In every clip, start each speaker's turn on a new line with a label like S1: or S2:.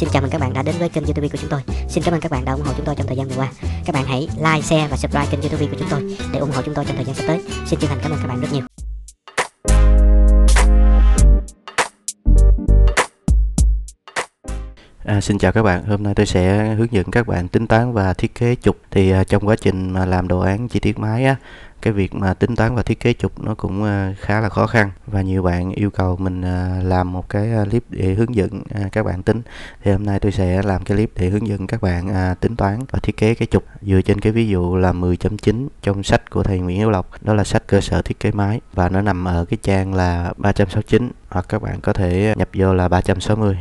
S1: Xin chào mừng các bạn đã đến với kênh YouTube của chúng tôi. Xin cảm ơn các bạn đã ủng hộ chúng tôi trong thời gian vừa qua. Các bạn hãy like, share và subscribe kênh YouTube của chúng tôi để ủng hộ chúng tôi trong thời gian sắp tới. Xin chân thành cảm ơn các bạn rất nhiều. À, xin chào các bạn, hôm nay tôi sẽ hướng dẫn các bạn tính toán và thiết kế trục thì à, trong quá trình mà làm đồ án chi tiết máy á, cái việc mà tính toán và thiết kế trục nó cũng ờ, khá là khó khăn và nhiều bạn yêu cầu mình ờ, làm một cái ờ, clip để hướng dẫn các bạn tính thì hôm nay tôi sẽ làm cái clip để hướng dẫn các bạn tính toán và thiết kế cái trục dựa trên cái ví dụ là 10.9 trong sách của thầy Nguyễn Hữu Lộc đó là sách cơ sở thiết kế máy và nó nằm ở cái trang là 369 hoặc các bạn có thể nhập vô là 360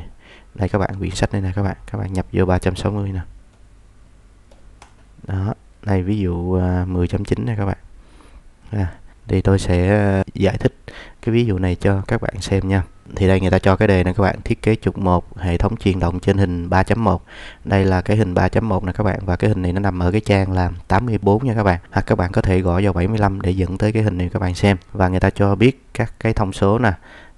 S1: đây các bạn quyển sách đây nè các bạn các bạn nhập vô 360 nè đó đây ví dụ 10.9 này các bạn à, thì tôi sẽ ờ, giải thích cái ví dụ này cho các bạn xem nha thì đây người ta cho cái đề này các bạn thiết kế trục một hệ thống truyền động trên hình 3.1 đây là cái hình 3.1 này các bạn và cái hình này nó nằm ở cái trang là 84 nha các bạn hoặc các bạn có thể gõ vào 75 để dẫn tới cái hình này các bạn xem và người ta cho biết các cái thông số nè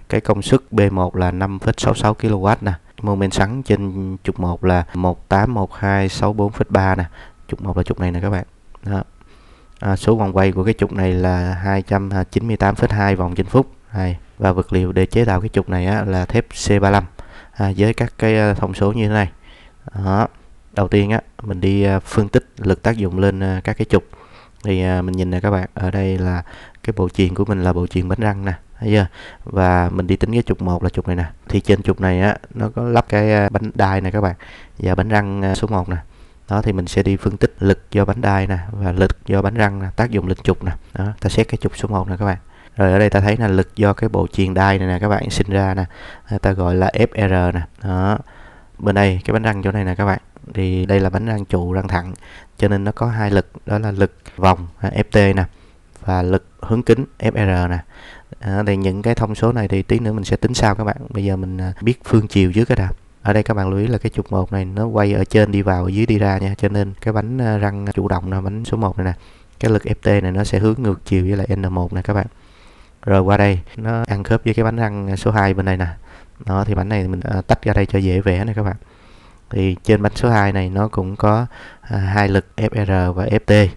S1: cái công suất B1 là 5,66 kW nè mô men sắn trên trục 1 là 1812464,3 nè trục 1 là trục này nè các bạn đó à, số vòng quay của cái trục này là 298,2 vòng trên phút Đây. và vật liệu để chế tạo cái trục này á, là thép C35 à, với các cái ờ, thông số như thế này đó. đầu tiên á, mình đi ờ, phân tích lực tác dụng lên ờ, các cái trục thì à, mình nhìn nè các bạn ở đây là cái bộ chuyền của mình là bộ chuyền bánh răng nè thấy chưa và mình đi tính cái trục một là trục này nè thì trên trục này á nó có lắp cái bánh đai nè các bạn và dạ, bánh răng số 1 nè đó thì mình sẽ đi phân tích lực do bánh đai nè và lực do bánh răng nè tác dụng lực trục nè đó ta xét cái trục số 1 nè các bạn rồi ở đây ta thấy là lực do cái bộ truyền đai này nè các bạn sinh ra nè à, ta gọi là FR nè đó bên đây cái bánh răng chỗ này nè các bạn thì đây là bánh răng trụ răng thẳng cho nên nó có hai lực đó là lực vòng à, FT nè và lực hướng kính FR nè à, thì những cái thông số này thì tí nữa mình sẽ tính sau các bạn bây giờ mình à, biết phương chiều trước cái đã ở đây các bạn lưu ý là cái trục một này nó quay ở trên đi vào dưới đi ra nha cho nên cái bánh à, răng à, chủ động là bánh số 1 này nè cái lực ft này nó sẽ hướng ngược chiều với lại n 1 nè các bạn rồi qua đây nó ăn khớp với cái bánh răng số 2 bên đây nè đó thì bánh này mình à, tách ra đây cho dễ vẽ nè các bạn thì trên bánh số 2 này nó cũng có hai lực FR và FT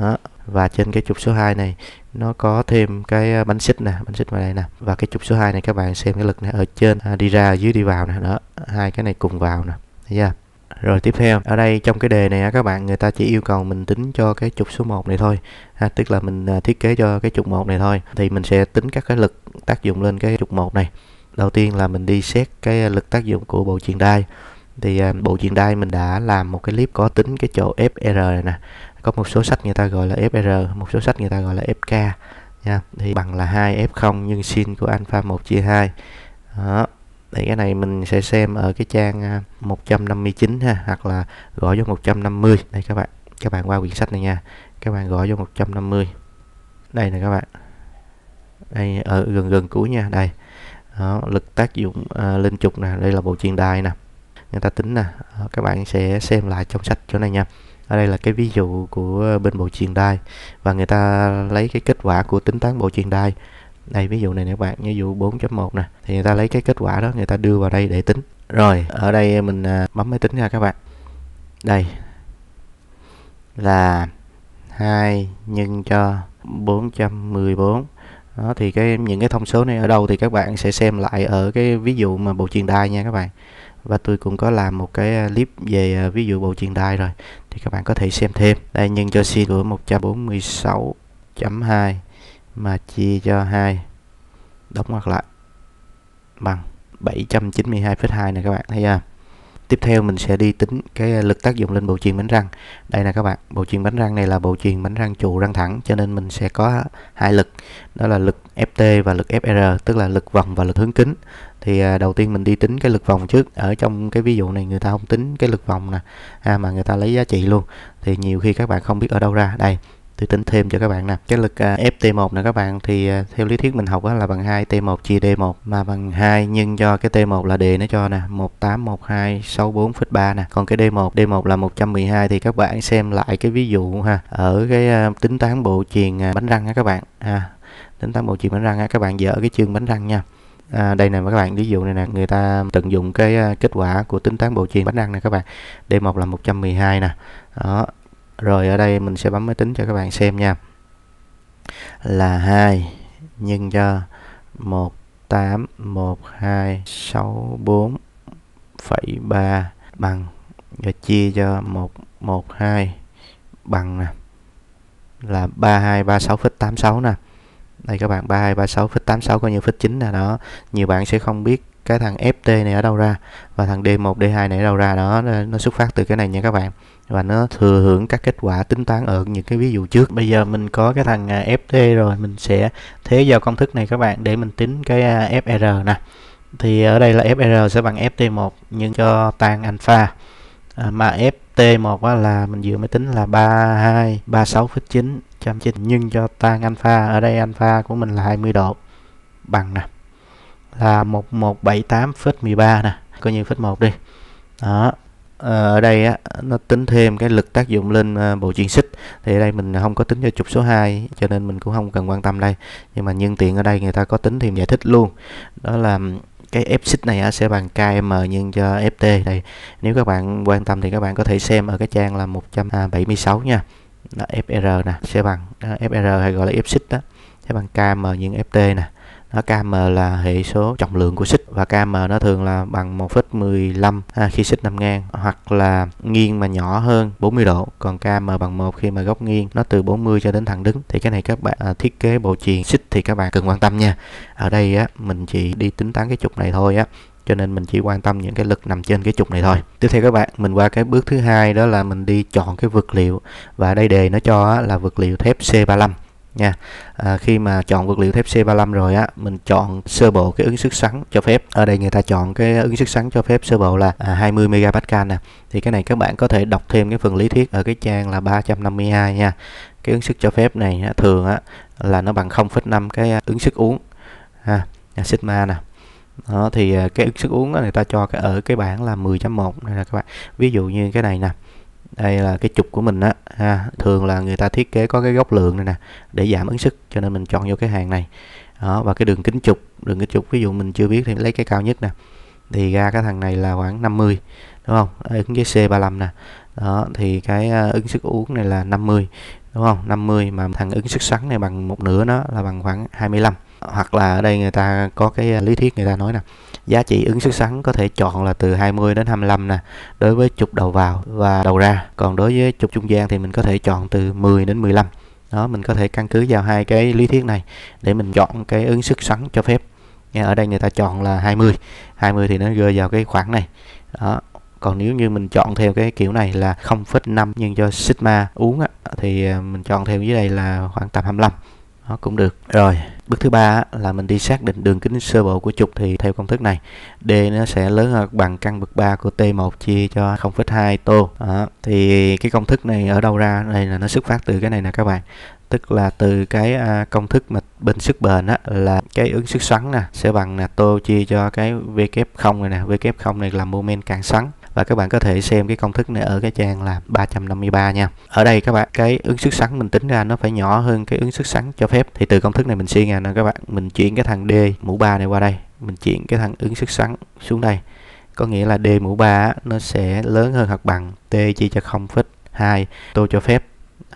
S1: đó. và trên cái trục số 2 này nó có thêm cái à, bánh xích nè bánh xích vào đây nè và cái trục số 2 này các bạn xem cái lực này ở trên à, đi ra dưới đi vào nè đó hai cái này cùng vào nè thấy rồi tiếp theo ở đây trong cái đề này các bạn người ta chỉ yêu cầu mình tính cho cái trục số 1 này thôi ha, tức là mình à, thiết kế cho cái trục 1 này thôi thì mình sẽ tính các cái lực tác dụng lên cái trục 1 này đầu tiên là mình đi xét cái à, lực tác dụng của bộ truyền đai thì uh, bộ truyền đai mình đã làm một cái clip có tính cái chỗ FR này nè có một số sách người ta gọi là FR một số sách người ta gọi là FK nha thì bằng là 2 F0 nhưng sin của alpha 1 chia 2 đó thì cái này mình sẽ xem ở cái trang 159 à, ha hoặc là gõ vô 150 đây các bạn các bạn qua quyển sách này nha các bạn gõ vô 150 đây nè các bạn đây ở gần gần cuối nha đây đó, lực tác dụng à, lên trục nè đây là bộ truyền đài nè người ta tính nè ờ, các bạn sẽ xem lại trong sách chỗ này nha ở đây là cái ví dụ của bên bộ truyền đai và người ta lấy cái kết quả của tính toán bộ truyền đai đây ví dụ này nè các bạn như dụ 4.1 nè thì người ta lấy cái kết quả đó người ta đưa vào đây để tính rồi ở đây mình ờ, bấm máy tính ra các bạn đây là 2 nhân cho 414 đó thì cái những cái thông số này ở đâu thì các bạn sẽ xem lại ở cái ví dụ mà bộ truyền đai nha các bạn và tôi cũng có làm một cái à, clip về à, ví dụ bộ truyền đai rồi thì các bạn có thể xem thêm đây nhân cho sin của 146.2 mà chia cho 2 đóng ngoặc lại bằng 792,2 này các bạn thấy chưa Tiếp theo mình sẽ đi tính cái à, lực tác dụng lên bộ truyền bánh răng. Đây là các bạn, bộ truyền bánh răng này là bộ truyền bánh răng trụ răng thẳng cho nên mình sẽ có hai lực, đó là lực FT và lực FR, tức là lực vòng và lực hướng kính thì à, đầu tiên mình đi tính cái lực vòng trước ở trong cái ví dụ này người ta không tính cái lực vòng nè à, mà người ta lấy giá trị luôn thì nhiều khi các bạn không biết ở đâu ra đây tôi tính thêm cho các bạn nè cái lực à, FT1 nè các bạn thì à, theo lý thuyết mình học là bằng 2 T1 chia D1 mà bằng 2 nhân cho cái T1 là đề nó cho nè 181264,3 nè còn cái D1 D1 là 112 thì các bạn xem lại cái ví dụ ha ở cái tính toán bộ truyền bánh răng nha các bạn ha tính toán bộ truyền bánh răng ha các bạn dở cái chương bánh răng nha à, đây nè các bạn ví dụ này nè người ta tận dụng cái à, kết quả của tính toán bộ chiên bánh răng nè các bạn D1 là 112 nè đó rồi ở đây mình sẽ bấm máy tính cho các bạn xem nha là 2 nhân cho 18124,3 bằng và chia cho 112 bằng nè là 3236,86 nè đây các bạn 3236 phích 86 coi như phích 9 là đó nhiều bạn sẽ không biết cái thằng FT này ở đâu ra và thằng D1 D2 này ở đâu ra đó nó xuất phát từ cái này nha các bạn và nó thừa hưởng các kết quả tính toán ở những cái ví dụ trước bây giờ mình có cái thằng à, FT rồi mình sẽ thế vào công thức này các bạn để mình tính cái à, FR nè thì ở đây là FR sẽ bằng FT1 nhưng cho tan alpha à, mà FT1 là mình vừa mới tính là 32 36,9 190 nhưng cho tan alpha ở đây alpha của mình là 20 độ bằng nè là phết 1178,13 nè coi như phết 1 đi đó ờ, ở đây á, nó tính thêm cái lực tác dụng lên ờ, bộ truyền xích thì ở đây mình không có tính cho trục số 2 cho nên mình cũng không cần quan tâm đây nhưng mà nhân tiện ở đây người ta có tính thì giải thích luôn đó là cái F xích này á, sẽ bằng KM nhân cho FT đây nếu các bạn quan tâm thì các bạn có thể xem ở cái trang là 176 à, nha đó, FR nè sẽ bằng đó, FR hay gọi là Fxit đó sẽ bằng KM nhân FT nè nó KM là hệ số trọng lượng của xích và KM nó thường là bằng 1,15 à, khi xích nằm ngang hoặc là nghiêng mà nhỏ hơn 40 độ còn KM bằng 1 khi mà góc nghiêng nó từ 40 cho đến thẳng đứng thì cái này các bạn à, thiết kế bộ chuyền xích thì các bạn cần quan tâm nha ở đây á mình chỉ đi tính toán cái trục này thôi á cho nên mình chỉ quan tâm những cái lực nằm trên cái trục này thôi tiếp theo các bạn mình qua cái bước thứ hai đó là mình đi chọn cái vật liệu và đây đề nó cho là vật liệu thép C35 nha à, khi mà chọn vật liệu thép C35 rồi á mình chọn sơ bộ cái ứng sức sắn cho phép ở đây người ta chọn cái ứng sức sắn cho phép sơ bộ là 20 à, MPa nè thì cái này các bạn có thể đọc thêm cái phần lý thuyết ở cái trang là 352 nha cái ứng sức cho phép này á, thường á, là nó bằng 0,5 cái à, ứng sức uống ha, sigma nè đó thì à, cái sức uống đó, người ta cho cái ở cái bảng là 10.1 này là các bạn ví dụ như cái này nè đây là cái trục của mình á ha. thường là người ta thiết kế có cái góc lượng này nè để giảm ứng sức cho nên mình chọn vô cái hàng này đó và cái đường kính trục đường kính trục ví dụ mình chưa biết thì lấy cái cao nhất nè thì ra cái thằng này là khoảng 50 đúng không ờ, ứng với C35 nè đó thì cái à, ứng sức uống này là 50 đúng không 50 mà thằng ứng sức sắn này bằng một nửa nó là bằng khoảng 25 hoặc là ở đây người ta có cái à, lý thuyết người ta nói nè giá trị ứng sức sắn có thể chọn là từ 20 đến 25 nè đối với trục đầu vào và đầu ra còn đối với trục trung gian thì mình có thể chọn từ 10 đến 15 đó mình có thể căn cứ vào hai cái lý thuyết này để mình chọn cái ứng sức sắn cho phép Nha, ở đây người ta chọn là 20 20 thì nó rơi vào cái khoảng này đó còn nếu như mình chọn theo cái kiểu này là 0,5 nhưng cho sigma uống á, thì à, mình chọn theo dưới đây là khoảng tầm 25 nó cũng được rồi Bước thứ ba là mình đi xác định đường kính sơ bộ của trục thì theo công thức này D nó sẽ lớn hơn bằng căn bậc 3 của T1 chia cho 0,2 tô. Đó. Thì cái công thức này ở đâu ra? Đây là nó xuất phát từ cái này nè các bạn tức là từ cái à, công thức mà bên sức bền á là cái ứng sức xoắn nè sẽ bằng là tô chia cho cái vkf 0 này nè vkf 0 này là moment cản xoắn và các bạn có thể xem cái công thức này ở cái trang là 353 nha ở đây các bạn cái ứng sức sắn mình tính ra nó phải nhỏ hơn cái ứng sức sắn cho phép thì từ công thức này mình suy ra nè các bạn mình chuyển cái thằng D mũ 3 này qua đây mình chuyển cái thằng ứng sức sắn xuống đây có nghĩa là D mũ 3 nó sẽ lớn hơn hoặc bằng T chia cho 0,2 tô cho phép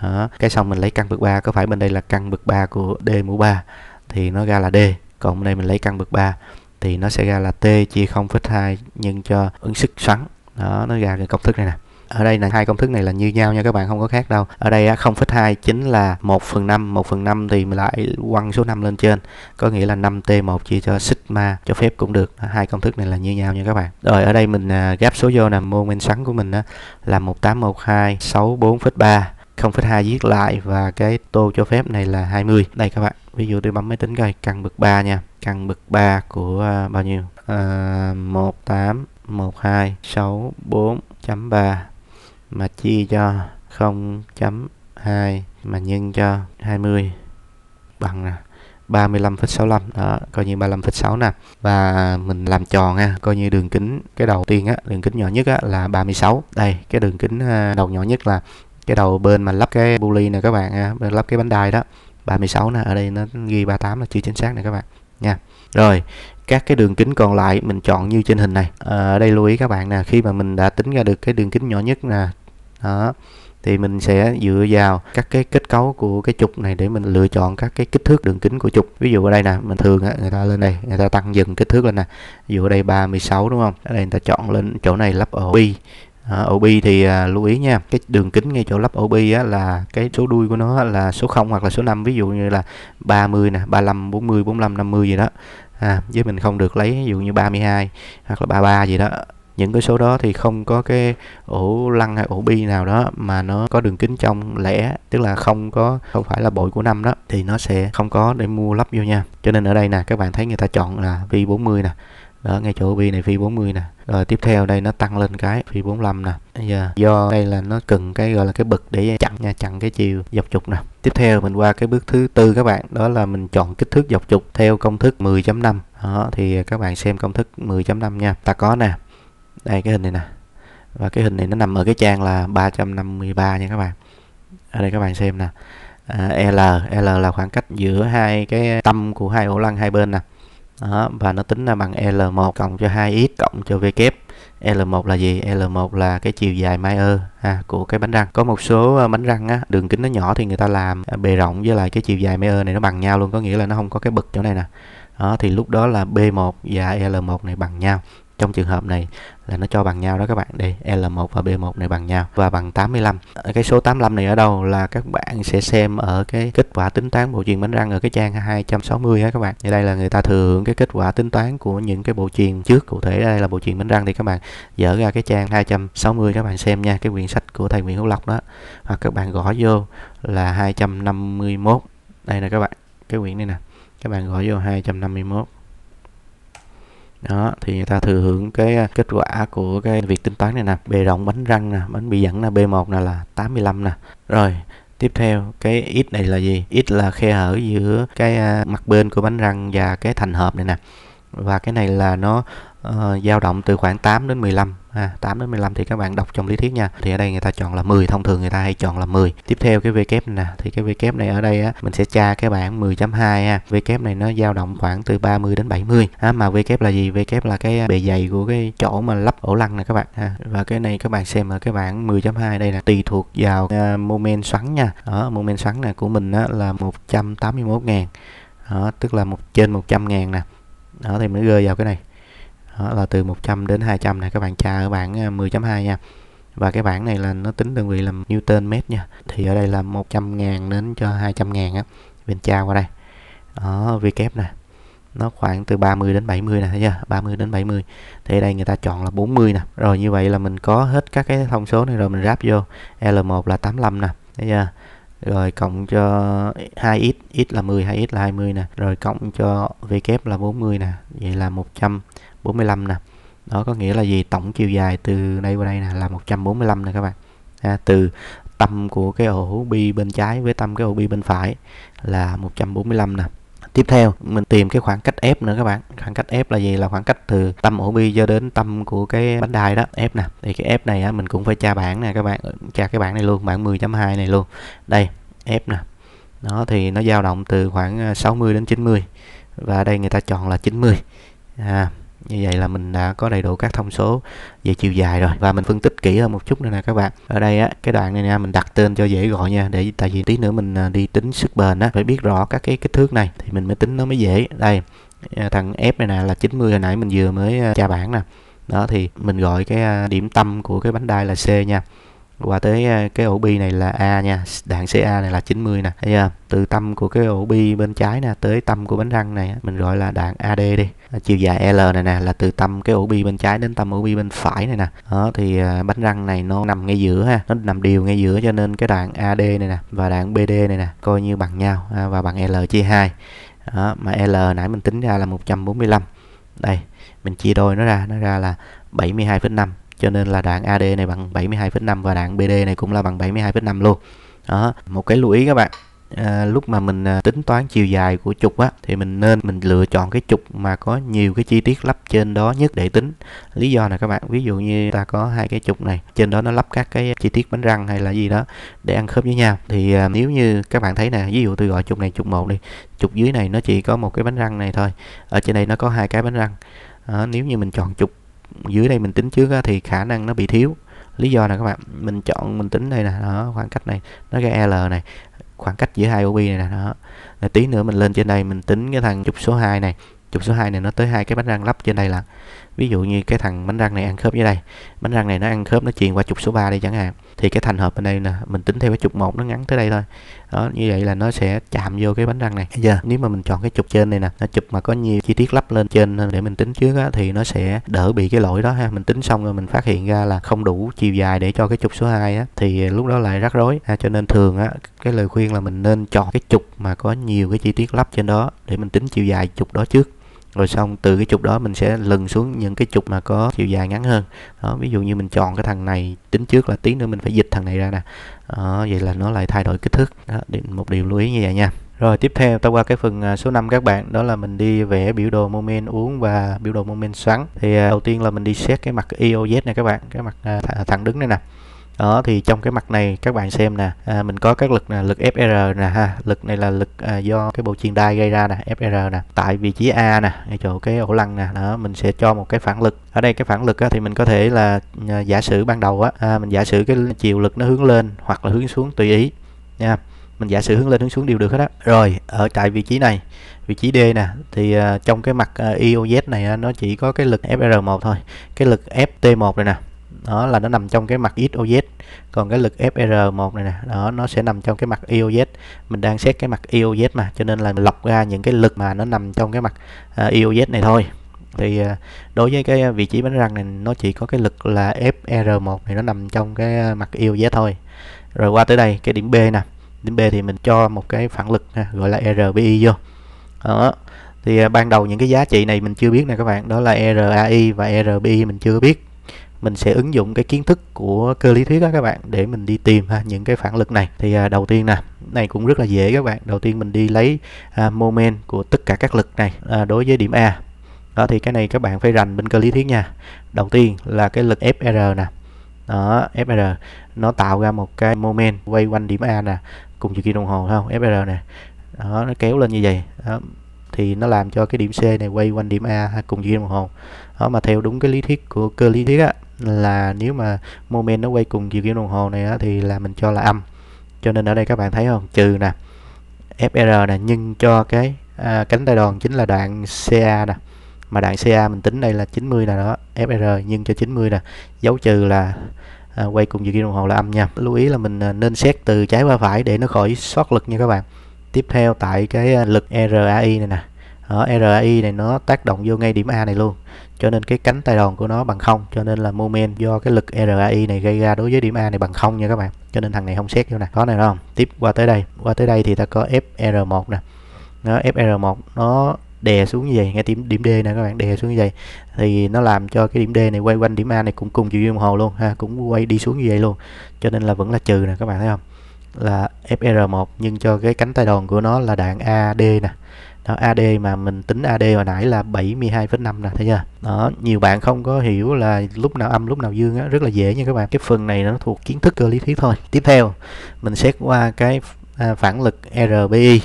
S1: đó. cái xong mình lấy căn bậc 3 có phải bên đây là căn bậc 3 của D mũ 3 thì nó ra là D còn bên đây mình lấy căn bậc 3 thì nó sẽ ra là T chia 0,2 nhân cho ứng sức xoắn đó nó ra cái công thức này nè ở đây là hai công thức này là như nhau nha các bạn không có khác đâu ở đây 0,2 chính là 1 phần 5 1 phần 5 thì lại quăng số 5 lên trên có nghĩa là 5t1 chia cho sigma cho phép cũng được hai công thức này là như nhau nha các bạn rồi ở đây mình à, ghép số vô nè mô men sắn của mình đó là 1812 64,3 0,2 viết lại và cái tô cho phép này là 20 đây các bạn ví dụ tôi bấm máy tính coi căn bậc 3 nha căn bậc 3 của à, bao nhiêu à, 18 một hai sáu bốn chấm ba mà chia cho không chấm hai mà nhân cho 20 bằng nè à, 35,65 đó, coi như 35,6 nè và mình làm tròn ha à, coi như đường kính cái đầu tiên á đường kính nhỏ nhất á là 36 đây cái đường kính à, đầu nhỏ nhất là cái đầu bên mà lắp cái bu nè các bạn bên lắp cái bánh đai đó 36 nè ở đây nó ghi 38 là chưa chính xác nè các bạn nha rồi các cái đường kính còn lại mình chọn như trên hình này ờ, ở đây lưu ý các bạn nè khi mà mình đã tính ra được cái đường kính nhỏ nhất nè đó thì mình sẽ dựa vào các cái kết cấu của cái trục này để mình lựa chọn các cái kích thước đường kính của trục ví dụ ở đây nè mình thường á, người ta lên đây người ta tăng dần kích thước lên nè ví dụ ở đây 36 đúng không ở đây người ta chọn lên chỗ này lắp ổ bi À, OB thì à, lưu ý nha, cái đường kính ngay chỗ lắp OB á, là cái số đuôi của nó là số 0 hoặc là số 5 Ví dụ như là 30, nè 35, 40, 45, 50 gì đó à, với mình không được lấy ví dụ như 32 hoặc là 33 gì đó những cái số đó thì không có cái ổ lăng hay ổ bi nào đó mà nó có đường kính trong lẻ tức là không có không phải là bội của năm đó thì nó sẽ không có để mua lắp vô nha cho nên ở đây nè các bạn thấy người ta chọn là vi 40 nè đó ngay chỗ vi này phi 40 nè rồi tiếp theo đây nó tăng lên cái phi 45 nè giờ do đây là nó cần cái gọi là cái bực để chặn nha chặn cái chiều dọc trục nè tiếp theo mình qua cái bước thứ tư các bạn đó là mình chọn kích thước dọc trục theo công thức 10.5 đó thì các bạn xem công thức 10.5 nha ta có nè đây cái hình này nè và cái hình này nó nằm ở cái trang là 353 nha các bạn ở đây các bạn xem nè à, L L là khoảng cách giữa hai cái tâm của hai ổ lăn hai bên nè đó, và nó tính ra bằng L1 cộng cho 2x cộng cho V kép L1 là gì? L1 là cái chiều dài Mayer ha, của cái bánh răng. Có một số ờ, bánh răng á, đường kính nó nhỏ thì người ta làm ờ, bề rộng với lại cái chiều dài Mayer này nó bằng nhau luôn, có nghĩa là nó không có cái bực chỗ này nè. Đó, thì lúc đó là B1 và L1 này bằng nhau. Trong trường hợp này là nó cho bằng nhau đó các bạn đây L1 và B1 này bằng nhau và bằng 85 cái số 85 này ở đâu là các bạn sẽ xem ở cái kết quả tính toán bộ truyền bánh răng ở cái trang 260 á các bạn thì đây là người ta thường cái kết quả tính toán của những cái bộ truyền trước cụ thể đây là bộ truyền bánh răng thì các bạn dở ra cái trang 260 các bạn xem nha cái quyển sách của thầy Nguyễn Hữu Lộc đó hoặc các bạn gõ vô là 251 đây nè các bạn cái quyển này nè các bạn gõ vô 251 đó thì người ta thừa hưởng cái à, kết quả của cái việc tính toán này nè bề rộng bánh răng nè bánh bị dẫn là b 1 nè là 85 nè rồi tiếp theo cái ít này là gì ít là khe hở giữa cái à, mặt bên của bánh răng và cái thành hộp này nè và cái này là nó ờ, dao uh, động từ khoảng 8 đến 15 ha, à, 8 đến 15 thì các bạn đọc trong lý thuyết nha thì ở đây người ta chọn là 10 thông thường người ta hay chọn là 10 tiếp theo cái V nè thì cái V này ở đây á, mình sẽ tra cái bảng 10.2 ha V này nó dao động khoảng từ 30 đến 70 ha, à, mà V là gì V là cái à, bề dày của cái chỗ mà lắp ổ lăng này các bạn ha và cái này các bạn xem ở cái bảng 10.2 đây là tùy thuộc vào uh, moment xoắn nha ở moment xoắn này của mình á, là 181 ngàn đó, tức là một trên 100 ngàn nè đó thì mới rơi vào cái này đó là từ 100 đến 200 này các bạn tra ở bảng 10.2 à, nha và cái bảng này là nó tính đơn vị là Newton mét nha thì ở đây là 100.000 đến cho 200.000 á mình tra qua đây đó v kép nè nó khoảng từ 30 đến 70 nè thấy chưa 30 đến 70 thì ở đây người ta chọn là 40 nè rồi như vậy là mình có hết các cái thông số này rồi mình ráp vô L1 là 85 nè thấy chưa rồi cộng cho 2x x là 10 2x là 20 nè rồi cộng cho v kép là 40 nè vậy là 100 45 nè nó có nghĩa là gì tổng chiều dài từ đây qua đây nè là 145 nè các bạn ha, từ tâm của cái ổ bi bên trái với tâm cái ổ bi bên phải là 145 nè tiếp theo mình tìm cái khoảng cách ép nữa các bạn khoảng cách ép là gì là khoảng cách từ tâm ổ bi cho đến tâm của cái bánh đai đó ép nè thì cái ép này á, mình cũng phải tra bảng nè các bạn tra cái bảng này luôn bảng 10.2 này luôn đây ép nè nó thì nó dao động từ khoảng 60 à, đến 90 và đây người ta chọn là 90 à, như vậy là mình đã có đầy đủ các thông số về chiều dài rồi và mình phân tích kỹ hơn một chút nữa nè các bạn ở đây á cái đoạn này nha mình đặt tên cho dễ gọi nha để tại vì tí nữa mình à, đi tính sức bền á phải biết rõ các cái kích thước này thì mình mới tính nó mới dễ đây à, thằng F này nè là 90 hồi nãy mình vừa mới à, tra bảng nè đó thì mình gọi cái điểm tâm của cái bánh đai là C nha qua tới ờ, cái ổ bi này là A nha đạn CA này là 90 nè thấy chưa từ tâm của cái ổ bi bên trái nè tới tâm của bánh răng này mình gọi là đạn AD đi ờ, chiều dài L này nè là từ tâm cái ổ bi bên trái đến tâm ổ bi bên phải này nè đó thì ờ, bánh răng này nó nằm ngay giữa ha nó nằm đều ngay giữa cho nên cái đạn AD này nè và đạn BD này nè coi như bằng nhau à, và bằng L chia 2 đó, mà L nãy mình tính ra là 145 đây mình chia đôi nó ra nó ra là 72,5 cho nên là đoạn AD này bằng 72,5 và đoạn BD này cũng là bằng 72,5 luôn đó một cái lưu ý các bạn à, lúc mà mình à, tính toán chiều dài của trục á thì mình nên mình lựa chọn cái trục mà có nhiều cái chi tiết lắp trên đó nhất để tính lý do là các bạn ví dụ như ta có hai cái trục này trên đó nó lắp các cái chi tiết bánh răng hay là gì đó để ăn khớp với nhau thì à, nếu như các bạn thấy nè ví dụ tôi gọi trục này trục một đi trục dưới này nó chỉ có một cái bánh răng này thôi ở trên đây nó có hai cái bánh răng à, nếu như mình chọn trục dưới đây mình tính trước á, thì khả năng nó bị thiếu lý do là các bạn mình chọn mình tính đây nè đó khoảng cách này nó ra l này khoảng cách giữa hai OB này nè đó rồi tí nữa mình lên trên đây mình tính cái thằng trục số 2 này trục số 2 này nó tới hai cái bánh răng lắp trên đây là ví dụ như cái thằng bánh răng này ăn khớp dưới đây bánh răng này nó ăn khớp nó truyền qua trục số 3 đây chẳng hạn thì cái thành hợp bên đây nè mình tính theo cái trục một nó ngắn tới đây thôi đó như vậy là nó sẽ chạm vô cái bánh răng này bây dạ. giờ nếu mà mình chọn cái trục trên này nè nó chụp mà có nhiều chi tiết lắp lên trên để mình tính trước á, thì nó sẽ đỡ bị cái lỗi đó ha mình tính xong rồi mình phát hiện ra là không đủ chiều dài để cho cái trục số 2 á thì lúc đó lại rắc rối ha. À, cho nên thường á cái lời khuyên là mình nên chọn cái trục mà có nhiều cái chi tiết lắp trên đó để mình tính chiều dài trục đó trước rồi xong từ cái trục đó mình sẽ lần xuống những cái trục mà có chiều dài ngắn hơn đó ví dụ như mình chọn cái thằng này tính trước là tí nữa mình phải dịch thằng này ra nè đó, vậy là nó lại thay đổi kích thước đó, một điều lưu ý như vậy nha rồi tiếp theo ta qua cái phần à, số 5 các bạn đó là mình đi vẽ biểu đồ moment uống và biểu đồ moment xoắn thì à, đầu tiên là mình đi xét cái mặt ioz e này các bạn cái mặt à, thẳng đứng này nè đó thì trong cái mặt này các bạn xem nè à, mình có các lực nè à, lực FR nè ha lực này là lực à, do cái bộ chiên đai gây ra nè FR nè tại vị trí A nè ở chỗ cái ổ lăn nè đó mình sẽ cho một cái phản lực ở đây cái phản lực á, thì mình có thể là à, giả sử ban đầu á à, mình giả sử cái chiều lực nó hướng lên hoặc là hướng xuống tùy ý nha mình giả sử hướng lên hướng xuống đều được hết á rồi ở tại vị trí này vị trí D nè thì uh, trong cái mặt uh, IOZ này uh, nó chỉ có cái lực FR1 thôi cái lực FT1 này nè đó là nó nằm trong cái mặt XOZ còn cái lực FR1 này nè đó nó sẽ nằm trong cái mặt IOZ e mình đang xét cái mặt IOZ e mà cho nên là lọc ra những cái lực mà nó nằm trong cái mặt uh, à, IOZ e này thôi thì à, đối với cái vị trí bánh răng này nó chỉ có cái lực là FR1 thì nó nằm trong cái mặt IOZ thôi rồi qua tới đây cái điểm B nè điểm B thì mình cho một cái phản lực gọi là RBI vô đó thì à, ban đầu những cái giá trị này mình chưa biết nè các bạn đó là RAI và RBI mình chưa biết mình sẽ ứng dụng cái kiến thức của cơ lý thuyết đó các bạn để mình đi tìm ha những cái phản lực này thì à, đầu tiên nè này cũng rất là dễ các bạn đầu tiên mình đi lấy à, moment của tất cả các lực này à, đối với điểm A đó thì cái này các bạn phải rành bên cơ lý thuyết nha đầu tiên là cái lực FR nè đó FR nó tạo ra một cái moment quay quanh điểm A nè cùng chiều kim đồng hồ không FR nè đó nó kéo lên như vậy đó. thì nó làm cho cái điểm C này quay quanh điểm A cùng chiều kim đồng hồ đó mà theo đúng cái lý thuyết của cơ lý thuyết á là nếu mà moment nó quay cùng chiều kim đồng hồ này đó, thì là mình cho là âm cho nên ở đây các bạn thấy không trừ nè FR nè nhân cho cái à, cánh tay đòn chính là đoạn CA nè mà đoạn CA mình tính đây là 90 là đó FR nhân cho 90 nè dấu trừ là à, quay cùng chiều kim đồng hồ là âm nha lưu ý là mình à, nên xét từ trái qua phải để nó khỏi sót lực nha các bạn tiếp theo tại cái à, lực RAI này nè ở RAI này nó tác động vô ngay điểm A này luôn cho nên cái cánh tay đòn của nó bằng không cho nên là moment do cái lực RAI này gây ra đối với điểm A này bằng không nha các bạn cho nên thằng này không xét vô nè có này đúng không tiếp qua tới đây qua tới đây thì ta có FR1 nè nó FR1 nó đè xuống như vậy ngay điểm điểm D nè các bạn đè xuống như vậy thì nó làm cho cái điểm D này quay quanh điểm A này cũng cùng chiều dương hồ luôn ha cũng quay đi xuống như vậy luôn cho nên là vẫn là trừ nè các bạn thấy không là FR1 nhưng cho cái cánh tay đòn của nó là đạn AD nè đó, AD mà mình tính AD hồi nãy là 72,5 nè thấy chưa đó nhiều bạn không có hiểu là lúc nào âm lúc nào dương á rất là dễ nha các bạn cái phần này nó thuộc kiến thức cơ lý thuyết thôi tiếp theo mình xét qua cái à, phản lực RBI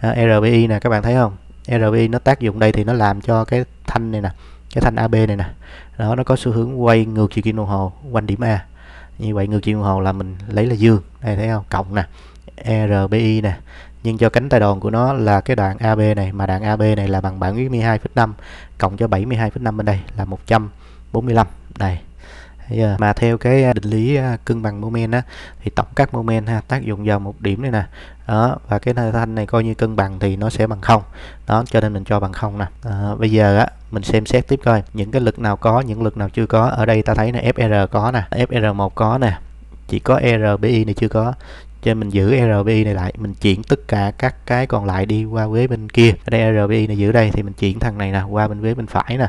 S1: à, RBI nè các bạn thấy không RBI nó tác dụng đây thì nó làm cho cái thanh này nè cái thanh AB này nè đó nó có xu hướng quay ngược chiều kim đồng hồ quanh điểm A như vậy ngược chiều kim đồng hồ là mình lấy là dương đây thấy không cộng nè RBI nè nhưng cho cánh tay đòn của nó là cái đoạn AB này mà đoạn AB này là bằng 72,5 cộng cho 72,5 bên đây là 145 đây Yeah. mà theo cái à, định lý à, cân bằng moment á thì tổng các moment ha tác dụng vào một điểm này nè đó và cái thanh này coi như cân bằng thì nó sẽ bằng không đó cho nên mình cho bằng không nè à, bây giờ á mình xem xét tiếp coi những cái lực nào có những lực nào chưa có ở đây ta thấy là FR có nè FR1 có nè chỉ có RBI này chưa có cho nên mình giữ RBI này lại mình chuyển tất cả các cái còn lại đi qua ghế bên kia ở đây RBI này giữ đây thì mình chuyển thằng này nè qua bên ghế bên phải nè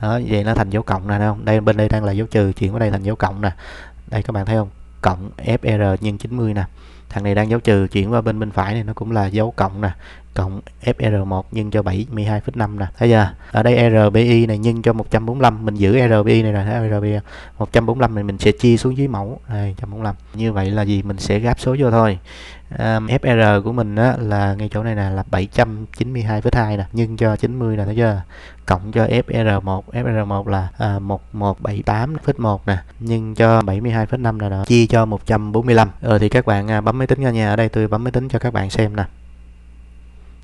S1: đó vậy nó thành dấu cộng nè không đây bên đây đang là dấu trừ chuyển qua đây thành dấu cộng nè đây các bạn thấy không cộng FR nhân 90 nè thằng này đang dấu trừ chuyển qua bên bên phải này nó cũng là dấu cộng nè cộng FR1 nhân cho 72,5 nè. Thấy chưa? Ở đây RBI này nhân cho 145, mình giữ RBI này rồi, RBI 145 này mình sẽ chia xuống dưới mẫu. Đây 145. Như vậy là gì? Mình sẽ gáp số vô thôi. Um, FR của mình á, là ngay chỗ này nè là 792,2 nè, nhân cho 90 nè, thấy chưa? Cộng cho FR1, FR1 là à, 1178,1 nè, nhân cho 72,5 nè, chia cho 145. Ờ thì các bạn à, bấm máy tính ra Nha ở đây tôi bấm máy tính cho các bạn xem nè.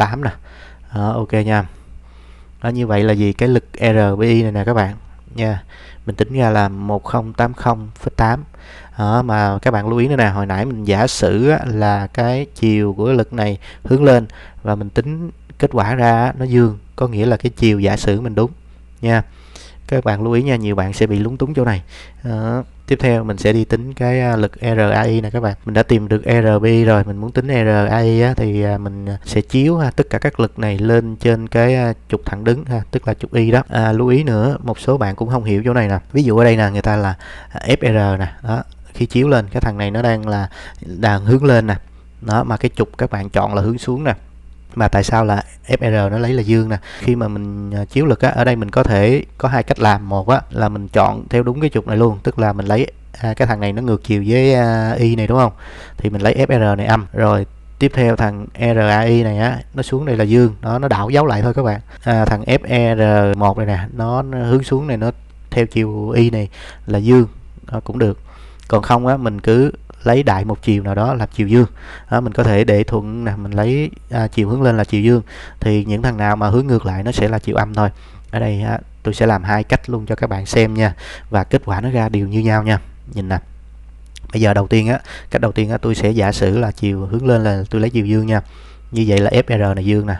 S1: 8 nè đó, ok nha đó như vậy là gì cái lực RBI này nè các bạn nha mình tính ra là 1080,8 à, mà các bạn lưu ý nữa nè hồi nãy mình giả sử là cái chiều của lực này hướng lên và mình tính kết quả ra nó dương có nghĩa là cái chiều giả sử mình đúng nha các bạn lưu ý nha nhiều bạn sẽ bị lúng túng chỗ này đó. tiếp theo mình sẽ đi tính cái à, lực RAI nè các bạn mình đã tìm được RB rồi mình muốn tính RAI á, thì à, mình sẽ chiếu ha, à, tất cả các lực này lên trên cái trục thẳng đứng ha, tức là trục Y đó à, lưu ý nữa một số bạn cũng không hiểu chỗ này nè ví dụ ở đây nè người ta là FR nè đó khi chiếu lên cái thằng này nó đang là đang hướng lên nè đó mà cái trục các bạn chọn là hướng xuống nè mà tại sao là FR nó lấy là dương nè khi mà mình à, chiếu lực á ở đây mình có thể có hai cách làm một á là mình chọn theo đúng cái trục này luôn tức là mình lấy à, cái thằng này nó ngược chiều với à, y này đúng không thì mình lấy FR này âm rồi tiếp theo thằng RAI này á nó xuống đây là dương nó nó đảo dấu lại thôi các bạn à, thằng FR1 này nè nó, nó hướng xuống này nó theo chiều y này là dương nó cũng được còn không á mình cứ lấy đại một chiều nào đó là chiều dương đó, mình có thể để thuận nè mình lấy à, chiều hướng lên là chiều dương thì những thằng nào mà hướng ngược lại nó sẽ là chiều âm thôi ở đây à, tôi sẽ làm hai cách luôn cho các bạn xem nha và kết quả nó ra đều như nhau nha nhìn nè bây giờ đầu tiên á cách đầu tiên á tôi sẽ giả sử là chiều hướng lên là tôi lấy chiều dương nha như vậy là FR này dương nè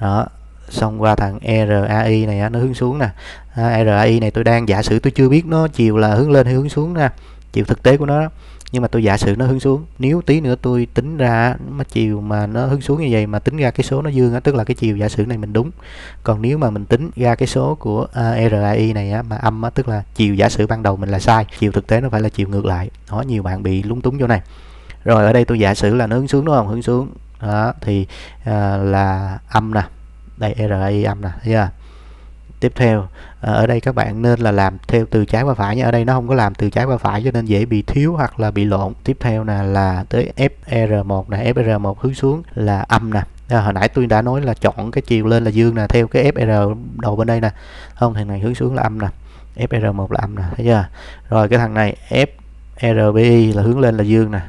S1: đó xong qua thằng RAI này nó hướng xuống nè à, RAI này tôi đang giả sử tôi chưa biết nó chiều là hướng lên hay hướng xuống nè chiều thực tế của nó nhưng mà tôi giả sử nó hướng xuống nếu tí nữa tôi tính ra mà chiều mà nó hướng xuống như vậy mà tính ra cái số nó dương á tức là cái chiều giả sử này mình đúng còn nếu mà mình tính ra cái số của uh, RAI này á, mà âm á, tức là chiều giả sử ban đầu mình là sai chiều thực tế nó phải là chiều ngược lại đó nhiều bạn bị lúng túng chỗ này rồi ở đây tôi giả sử là nó hướng xuống đúng không hướng xuống đó thì uh, là âm nè đây RAI âm nè thấy chưa tiếp theo à, ở đây các bạn nên là làm theo từ trái qua phải nha ở đây nó không có làm từ trái qua phải cho nên dễ bị thiếu hoặc là bị lộn tiếp theo nè là tới FR1 nè FR1 hướng xuống là âm nè À, hồi nãy tôi đã nói là chọn cái chiều lên là dương nè theo cái FR đầu bên đây nè không thằng này hướng xuống là âm nè FR1 là âm nè thấy chưa rồi cái thằng này FRBI là hướng lên là dương nè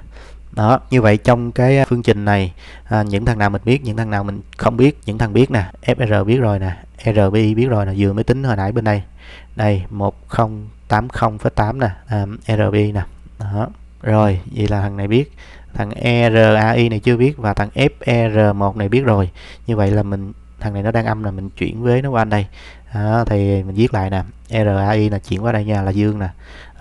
S1: đó như vậy trong cái à, phương trình này à, những thằng nào mình biết những thằng nào mình không biết những thằng biết nè FR biết rồi nè RBI biết rồi nè vừa mới tính hồi nãy bên đây đây 1080,8 nè à, RBI nè đó rồi vậy là thằng này biết thằng e, rai này chưa biết và thằng FR1 e, này biết rồi như vậy là mình thằng này nó đang âm là mình chuyển với nó qua đây đó, thì mình viết lại nè RAI là chuyển qua đây nha là dương nè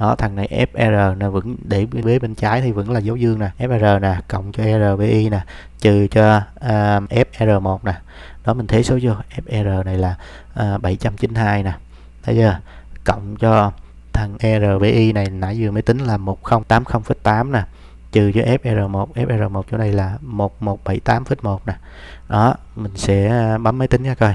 S1: đó thằng này FR là vẫn để bế bên trái thì vẫn là dấu dương nè FR nè cộng cho RBI nè trừ cho uh, à, FR1 nè đó mình thế số vô FR này là uh, à, 792 nè thấy chưa cộng cho thằng RBI này nãy vừa mới tính là 1080,8 nè trừ cho FR1 FR1 chỗ này là 1178,1 nè đó mình sẽ bấm máy tính ra coi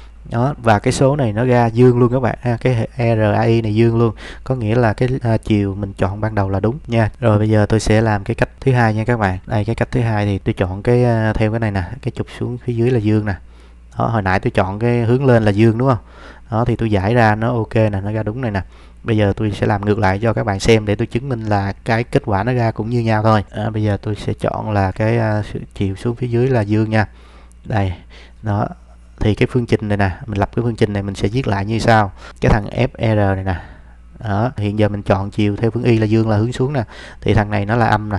S1: đó và cái số này nó ra dương luôn các bạn ha cái RAI này dương luôn có nghĩa là cái à, chiều mình chọn ban đầu là đúng nha rồi bây giờ tôi sẽ làm cái cách thứ hai nha các bạn đây cái cách thứ hai thì tôi chọn cái à, theo cái này nè cái trục xuống phía dưới là dương nè đó, hồi nãy tôi chọn cái hướng lên là dương đúng không đó thì tôi giải ra nó ok nè nó ra đúng này nè bây giờ tôi sẽ làm ngược lại cho các bạn xem để tôi chứng minh là cái kết quả nó ra cũng như nhau thôi à, bây giờ tôi sẽ chọn là cái à, chiều xuống phía dưới là dương nha đây đó thì cái phương trình này nè mình lập cái phương trình này mình sẽ viết lại như sau cái thằng FR này nè đó, hiện giờ mình chọn chiều theo phương y là dương là hướng xuống nè thì thằng này nó là âm nè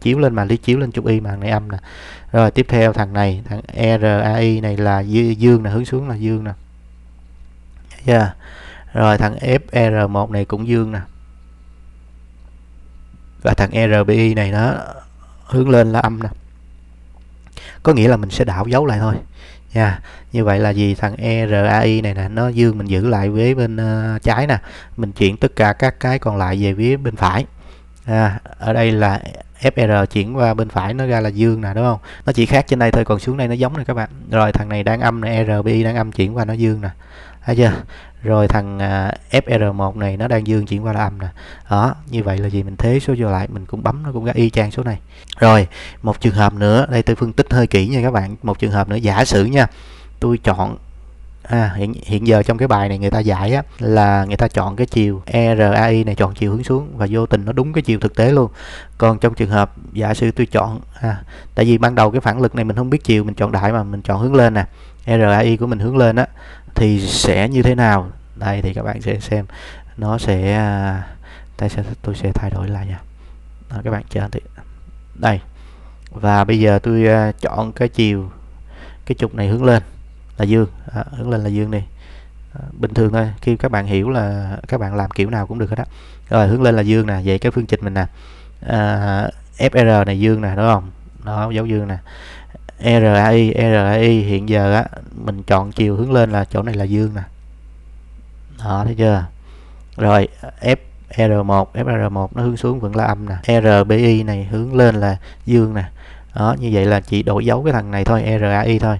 S1: chiếu lên mà lý chiếu lên trục y mà này âm nè rồi tiếp theo thằng này thằng RAI này là dương nè hướng xuống là dương nè yeah. Dạ. rồi thằng FR1 này cũng dương nè và thằng RBI này nó hướng lên là âm nè có nghĩa là mình sẽ đảo dấu lại thôi nha dạ, yeah. như vậy là gì thằng ERAI này nè nó dương mình giữ lại vế bên uh, trái nè mình chuyển tất cả các cái còn lại về vế bên phải à, ở đây là FR chuyển qua bên phải nó ra là dương nè đúng không nó chỉ khác trên đây thôi còn xuống đây nó giống nè các bạn rồi thằng này đang âm nè e RBI đang âm chuyển qua nó dương nè thấy chưa rồi thằng à, FR1 này nó đang dương chuyển qua là âm nè đó như vậy là gì mình thế số vô lại mình cũng bấm nó cũng ra y chang số này rồi một trường hợp nữa đây tôi phân tích hơi kỹ nha các bạn một trường hợp nữa giả sử nha tôi chọn à, hiện, hiện giờ trong cái bài này người ta giải á, là người ta chọn cái chiều ERAI này chọn chiều hướng xuống và vô tình nó đúng cái chiều thực tế luôn còn trong trường hợp giả sử tôi chọn à, tại vì ban đầu cái phản lực này mình không biết chiều mình chọn đại mà mình chọn hướng lên nè RAI của mình hướng lên á thì sẽ như thế nào đây thì các bạn sẽ xem nó sẽ đây à, sẽ tôi sẽ thay đổi lại nha đó, các bạn chờ thì đây và bây giờ tôi à, chọn cái chiều cái trục này hướng lên là dương à, hướng lên là dương đi bình thường thôi khi các bạn hiểu là các bạn làm kiểu nào cũng được hết á rồi hướng lên là dương nè vậy cái phương trình mình nè à, FR này dương nè đúng không đó dấu dương nè RAI RAI hiện giờ á mình chọn chiều hướng lên là chỗ này là dương nè đó thấy chưa rồi fr 1 FR1 nó hướng xuống vẫn là âm nè RBI này hướng lên là dương nè đó như vậy là chỉ đổi dấu cái thằng này thôi RAI thôi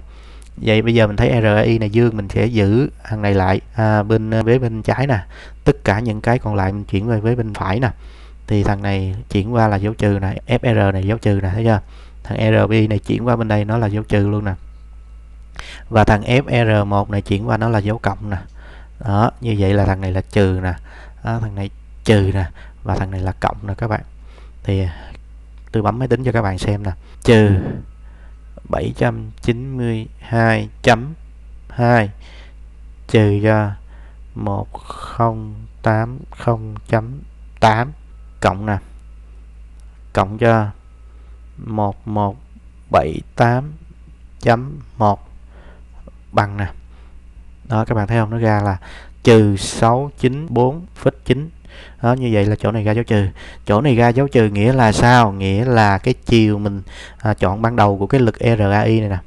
S1: vậy bây giờ mình thấy RAI này dương mình sẽ giữ thằng này lại à, bên à, với bên trái nè tất cả những cái còn lại mình chuyển về với bên phải nè thì thằng này chuyển qua là dấu trừ nè FR này dấu trừ nè thấy chưa thằng RB này chuyển qua bên đây nó là dấu trừ luôn nè và thằng FR1 này chuyển qua nó là dấu cộng nè đó như vậy là thằng này là trừ nè đó, thằng này trừ nè và thằng này là cộng nè các bạn thì tôi bấm máy tính cho các bạn xem nè trừ 792.2 trừ cho 1080.8 cộng nè cộng cho 1178.1 bằng nè đó các bạn thấy không nó ra là trừ 694,9 đó như vậy là chỗ này ra dấu trừ chỗ này ra dấu trừ nghĩa là sao nghĩa là cái chiều mình à, chọn ban đầu của cái lực RAI này nè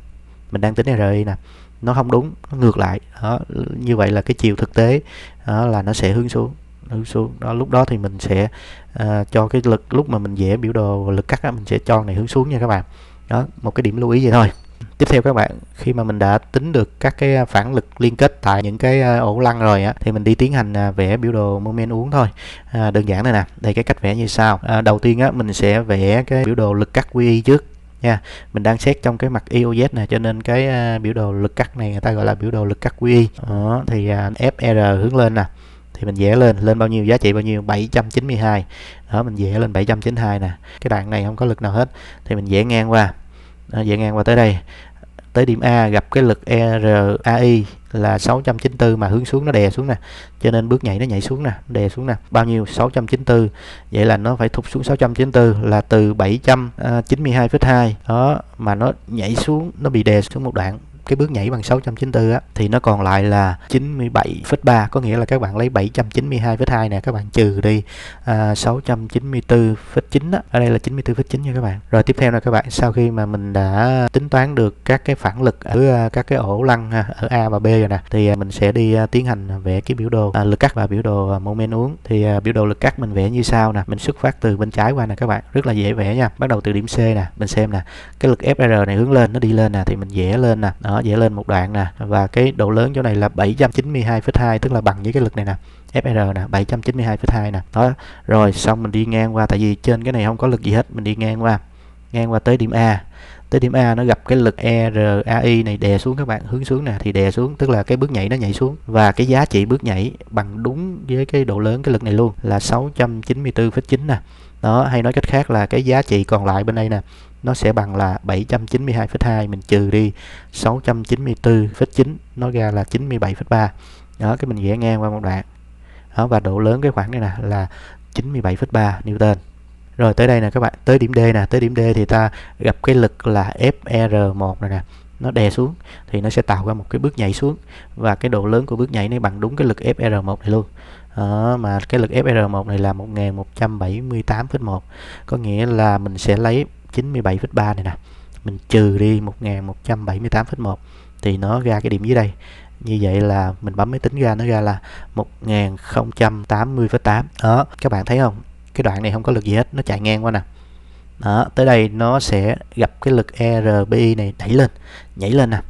S1: mình đang tính RAI nè nó không đúng nó ngược lại đó, như vậy là cái chiều thực tế đó, là nó sẽ hướng xuống hướng xuống đó lúc đó thì mình sẽ uh, cho cái lực lúc mà mình vẽ biểu đồ lực cắt á, mình sẽ cho này hướng xuống nha các bạn đó một cái điểm lưu ý vậy thôi tiếp theo các bạn khi mà mình đã tính được các cái ờ, phản lực liên kết tại những cái ờ, ổ lăng rồi á thì mình đi tiến hành vẽ biểu đồ moment uống thôi à, đơn giản đây nè đây cái cách vẽ như sau à, đầu tiên á mình sẽ vẽ cái biểu đồ lực cắt QI trước nha mình đang xét trong cái mặt IOZ e nè, cho nên cái biểu đồ lực cắt này người ta gọi là biểu đồ lực cắt quy đó, thì FR hướng lên nè thì mình vẽ lên lên bao nhiêu giá trị bao nhiêu 792 đó mình vẽ lên 792 nè cái đoạn này không có lực nào hết thì mình vẽ ngang qua đó, vẽ ngang qua tới đây tới điểm A gặp cái lực RAI là 694 mà hướng xuống nó đè xuống nè cho nên bước nhảy nó nhảy xuống nè đè xuống nè bao nhiêu 694 vậy là nó phải thụt xuống 694 là từ 792,2 à, đó mà nó nhảy xuống nó bị đè xuống một đoạn cái bước nhảy bằng 694 á thì nó còn lại là 97,3 có nghĩa là các bạn lấy 792,2 nè các bạn trừ đi à, 694,9 á ở đây là 94,9 nha các bạn rồi tiếp theo là các bạn sau khi mà mình đã tính toán được các cái phản lực ở à, các cái ổ lăn à, ở A và B rồi nè thì à, mình sẽ đi tiến hành vẽ cái biểu đồ à, lực cắt và biểu đồ mô men uống thì à, biểu đồ lực cắt mình vẽ như sau nè mình xuất phát từ bên trái qua nè các bạn rất là dễ vẽ nha bắt đầu từ điểm C nè mình xem nè cái lực FR này hướng lên nó đi lên nè thì mình vẽ lên nè Đó đó vẽ lên một đoạn nè và cái độ lớn chỗ này là 792,2 tức là bằng với cái lực này nè FR nè 792,2 nè đó rồi xong mình đi ngang qua tại vì trên cái này không có lực gì hết mình đi ngang qua ngang qua tới điểm A tới điểm A nó gặp cái lực ERAI này đè xuống các bạn hướng xuống nè thì đè xuống tức là cái bước nhảy nó nhảy xuống và cái giá trị bước nhảy bằng đúng với cái độ lớn cái lực này luôn là 694,9 nè đó hay nói cách khác là cái giá trị còn lại bên đây nè nó sẽ bằng là 792,2 mình trừ đi 694,9 nó ra là 97,3 đó cái mình vẽ ngang qua một đoạn đó và độ lớn cái khoảng này nè là 97,3 Newton rồi tới đây nè các bạn tới điểm D nè tới điểm D thì ta gặp cái lực là FR1 này nè nó đè xuống thì nó sẽ tạo ra một cái bước nhảy xuống và cái độ lớn của bước nhảy này bằng đúng cái lực FR1 này luôn đó, mà cái lực FR1 này là 1178,1 có nghĩa là mình sẽ lấy 97,3 này nè mình trừ đi 1178,1 thì nó ra cái điểm dưới đây như vậy là mình bấm máy tính ra nó ra là 1080,8 đó các bạn thấy không cái đoạn này không có lực gì hết nó chạy ngang qua nè đó tới đây nó sẽ gặp cái lực RBI này đẩy lên nhảy lên nè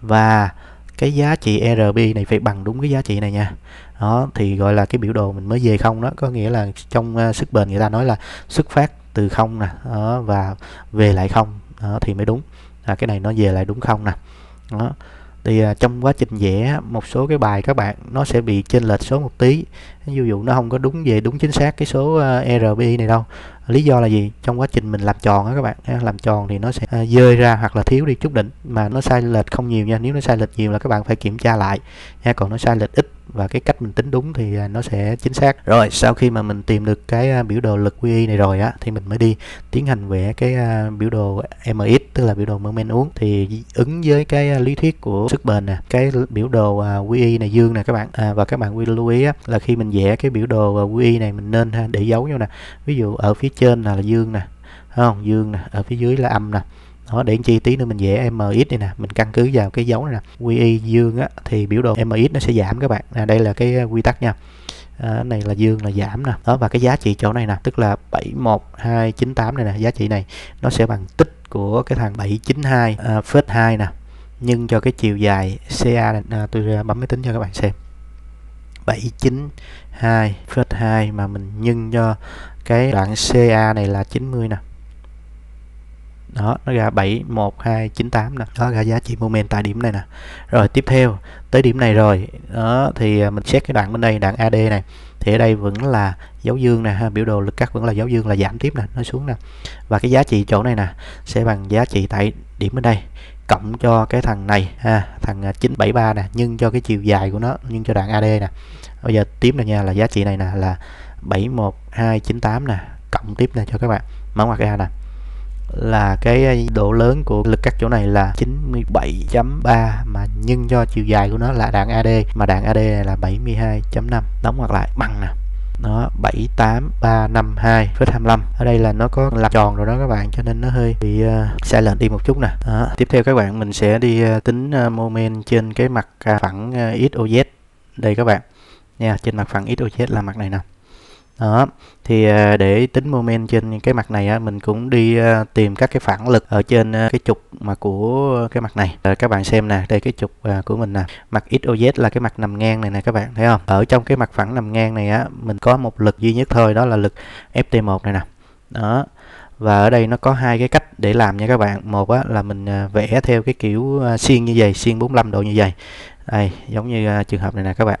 S1: và cái giá trị RBI này phải bằng đúng cái giá trị này nha đó thì gọi là cái biểu đồ mình mới về không đó có nghĩa là trong uh, sức bền người ta nói là xuất phát từ không nè đó, và về lại không đó, thì mới đúng là cái này nó về lại đúng không nè đó thì à, trong quá trình vẽ một số cái bài các bạn nó sẽ bị trên lệch số một tí ví dụ nó không có đúng về đúng chính xác cái số uh, à, RBI này đâu lý do là gì trong quá trình mình làm tròn á các bạn làm tròn thì nó sẽ rơi à, ra hoặc là thiếu đi chút đỉnh mà nó sai lệch không nhiều nha nếu nó sai lệch nhiều là các bạn phải kiểm tra lại nha còn nó sai lệch ít và cái cách mình tính đúng thì à, nó sẽ chính xác rồi sau khi mà mình tìm được cái à, biểu đồ lực QI này rồi á thì mình mới đi tiến hành vẽ cái à, biểu đồ MX tức là biểu đồ moment uống thì ứng với cái lý thuyết của sức bền nè cái biểu đồ QI này dương nè các bạn à, và các bạn lưu ý á, là khi mình vẽ cái biểu đồ QI này mình nên để dấu nhau nè ví dụ ở phía trên là dương nè không dương nè ở phía dưới là âm nè đó để chi tí nữa mình vẽ mx đây nè mình căn cứ vào cái dấu này nè QE dương á, thì biểu đồ mx nó sẽ giảm các bạn à, đây là cái à, quy tắc nha à, này là dương là giảm nè đó và cái giá trị chỗ này nè tức là 71298 này nè giá trị này nó sẽ bằng tích của cái thằng 792 à, phết 2 nè nhân cho cái chiều dài CA này à, tôi à, bấm máy tính cho các bạn xem 792 phết 2 mà mình nhân cho cái đoạn CA này là 90 nè đó nó ra 71298 nè đó ra giá trị moment tại điểm này nè rồi tiếp theo tới điểm này rồi đó thì à, mình xét cái đoạn bên đây đoạn AD này thì ở đây vẫn là dấu dương nè ha, biểu đồ lực cắt vẫn là dấu dương là giảm tiếp nè nó xuống nè và cái giá trị chỗ này nè sẽ bằng giá trị tại điểm bên đây cộng cho cái thằng này ha thằng 973 à, nè nhưng cho cái chiều dài của nó nhưng cho đoạn AD nè bây giờ tiếp này nha là giá trị này nè là 71298 nè cộng tiếp nè cho các bạn mã ngoặc A nè là cái độ lớn của lực cắt chỗ này là 97.3 mà nhưng do chiều dài của nó là đạn AD mà đạn AD này là 72.5 đóng ngoặc lại bằng nè nó 78352,25 ở đây là nó có làm tròn rồi đó các bạn cho nên nó hơi bị uh, sai lệch đi một chút nè đó. tiếp theo các bạn mình sẽ đi uh, tính uh, moment trên cái mặt uh, phẳng uh, XOZ đây các bạn nha trên mặt phẳng XOZ là mặt này nè đó thì à, để tính moment trên cái mặt này á, mình cũng đi à, tìm các cái phản lực ở trên à, cái trục mà của cái mặt này à, các bạn xem nè đây cái trục của mình nè mặt xoz là cái mặt nằm ngang này nè các bạn thấy không ở trong cái mặt phẳng nằm ngang này á mình có một lực duy nhất thôi đó là lực ft1 này nè đó và ở đây nó có hai cái cách để làm nha các bạn một á, là mình vẽ theo cái kiểu xiên như vậy xiên 45 độ như vậy đây giống như trường hợp này nè các bạn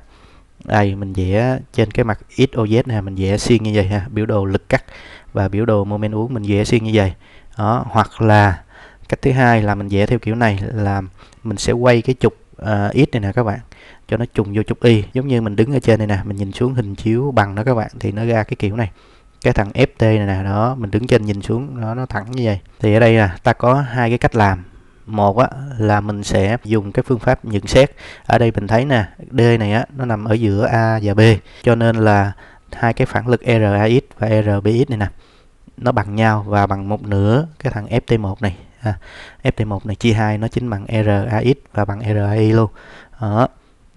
S1: đây mình vẽ trên cái mặt XOZ này mình vẽ xuyên như vậy ha biểu đồ lực cắt và biểu đồ moment uốn mình vẽ xuyên như vậy đó hoặc là cách thứ hai là mình vẽ theo kiểu này là mình sẽ quay cái trục uh, x này nè các bạn cho nó trùng vô trục y giống như mình đứng ở trên này nè mình nhìn xuống hình chiếu bằng đó các bạn thì nó ra cái kiểu này cái thằng ft này nè đó mình đứng trên nhìn xuống nó nó thẳng như vậy thì ở đây là ta có hai cái cách làm một á, là mình sẽ dùng cái phương pháp nhận xét ở đây mình thấy nè D này á, nó nằm ở giữa A và B cho nên là hai cái phản lực RAX và RBX này nè nó bằng nhau và bằng một nửa cái thằng FT1 này à, FT1 này chia hai nó chính bằng RAX và bằng RAI luôn đó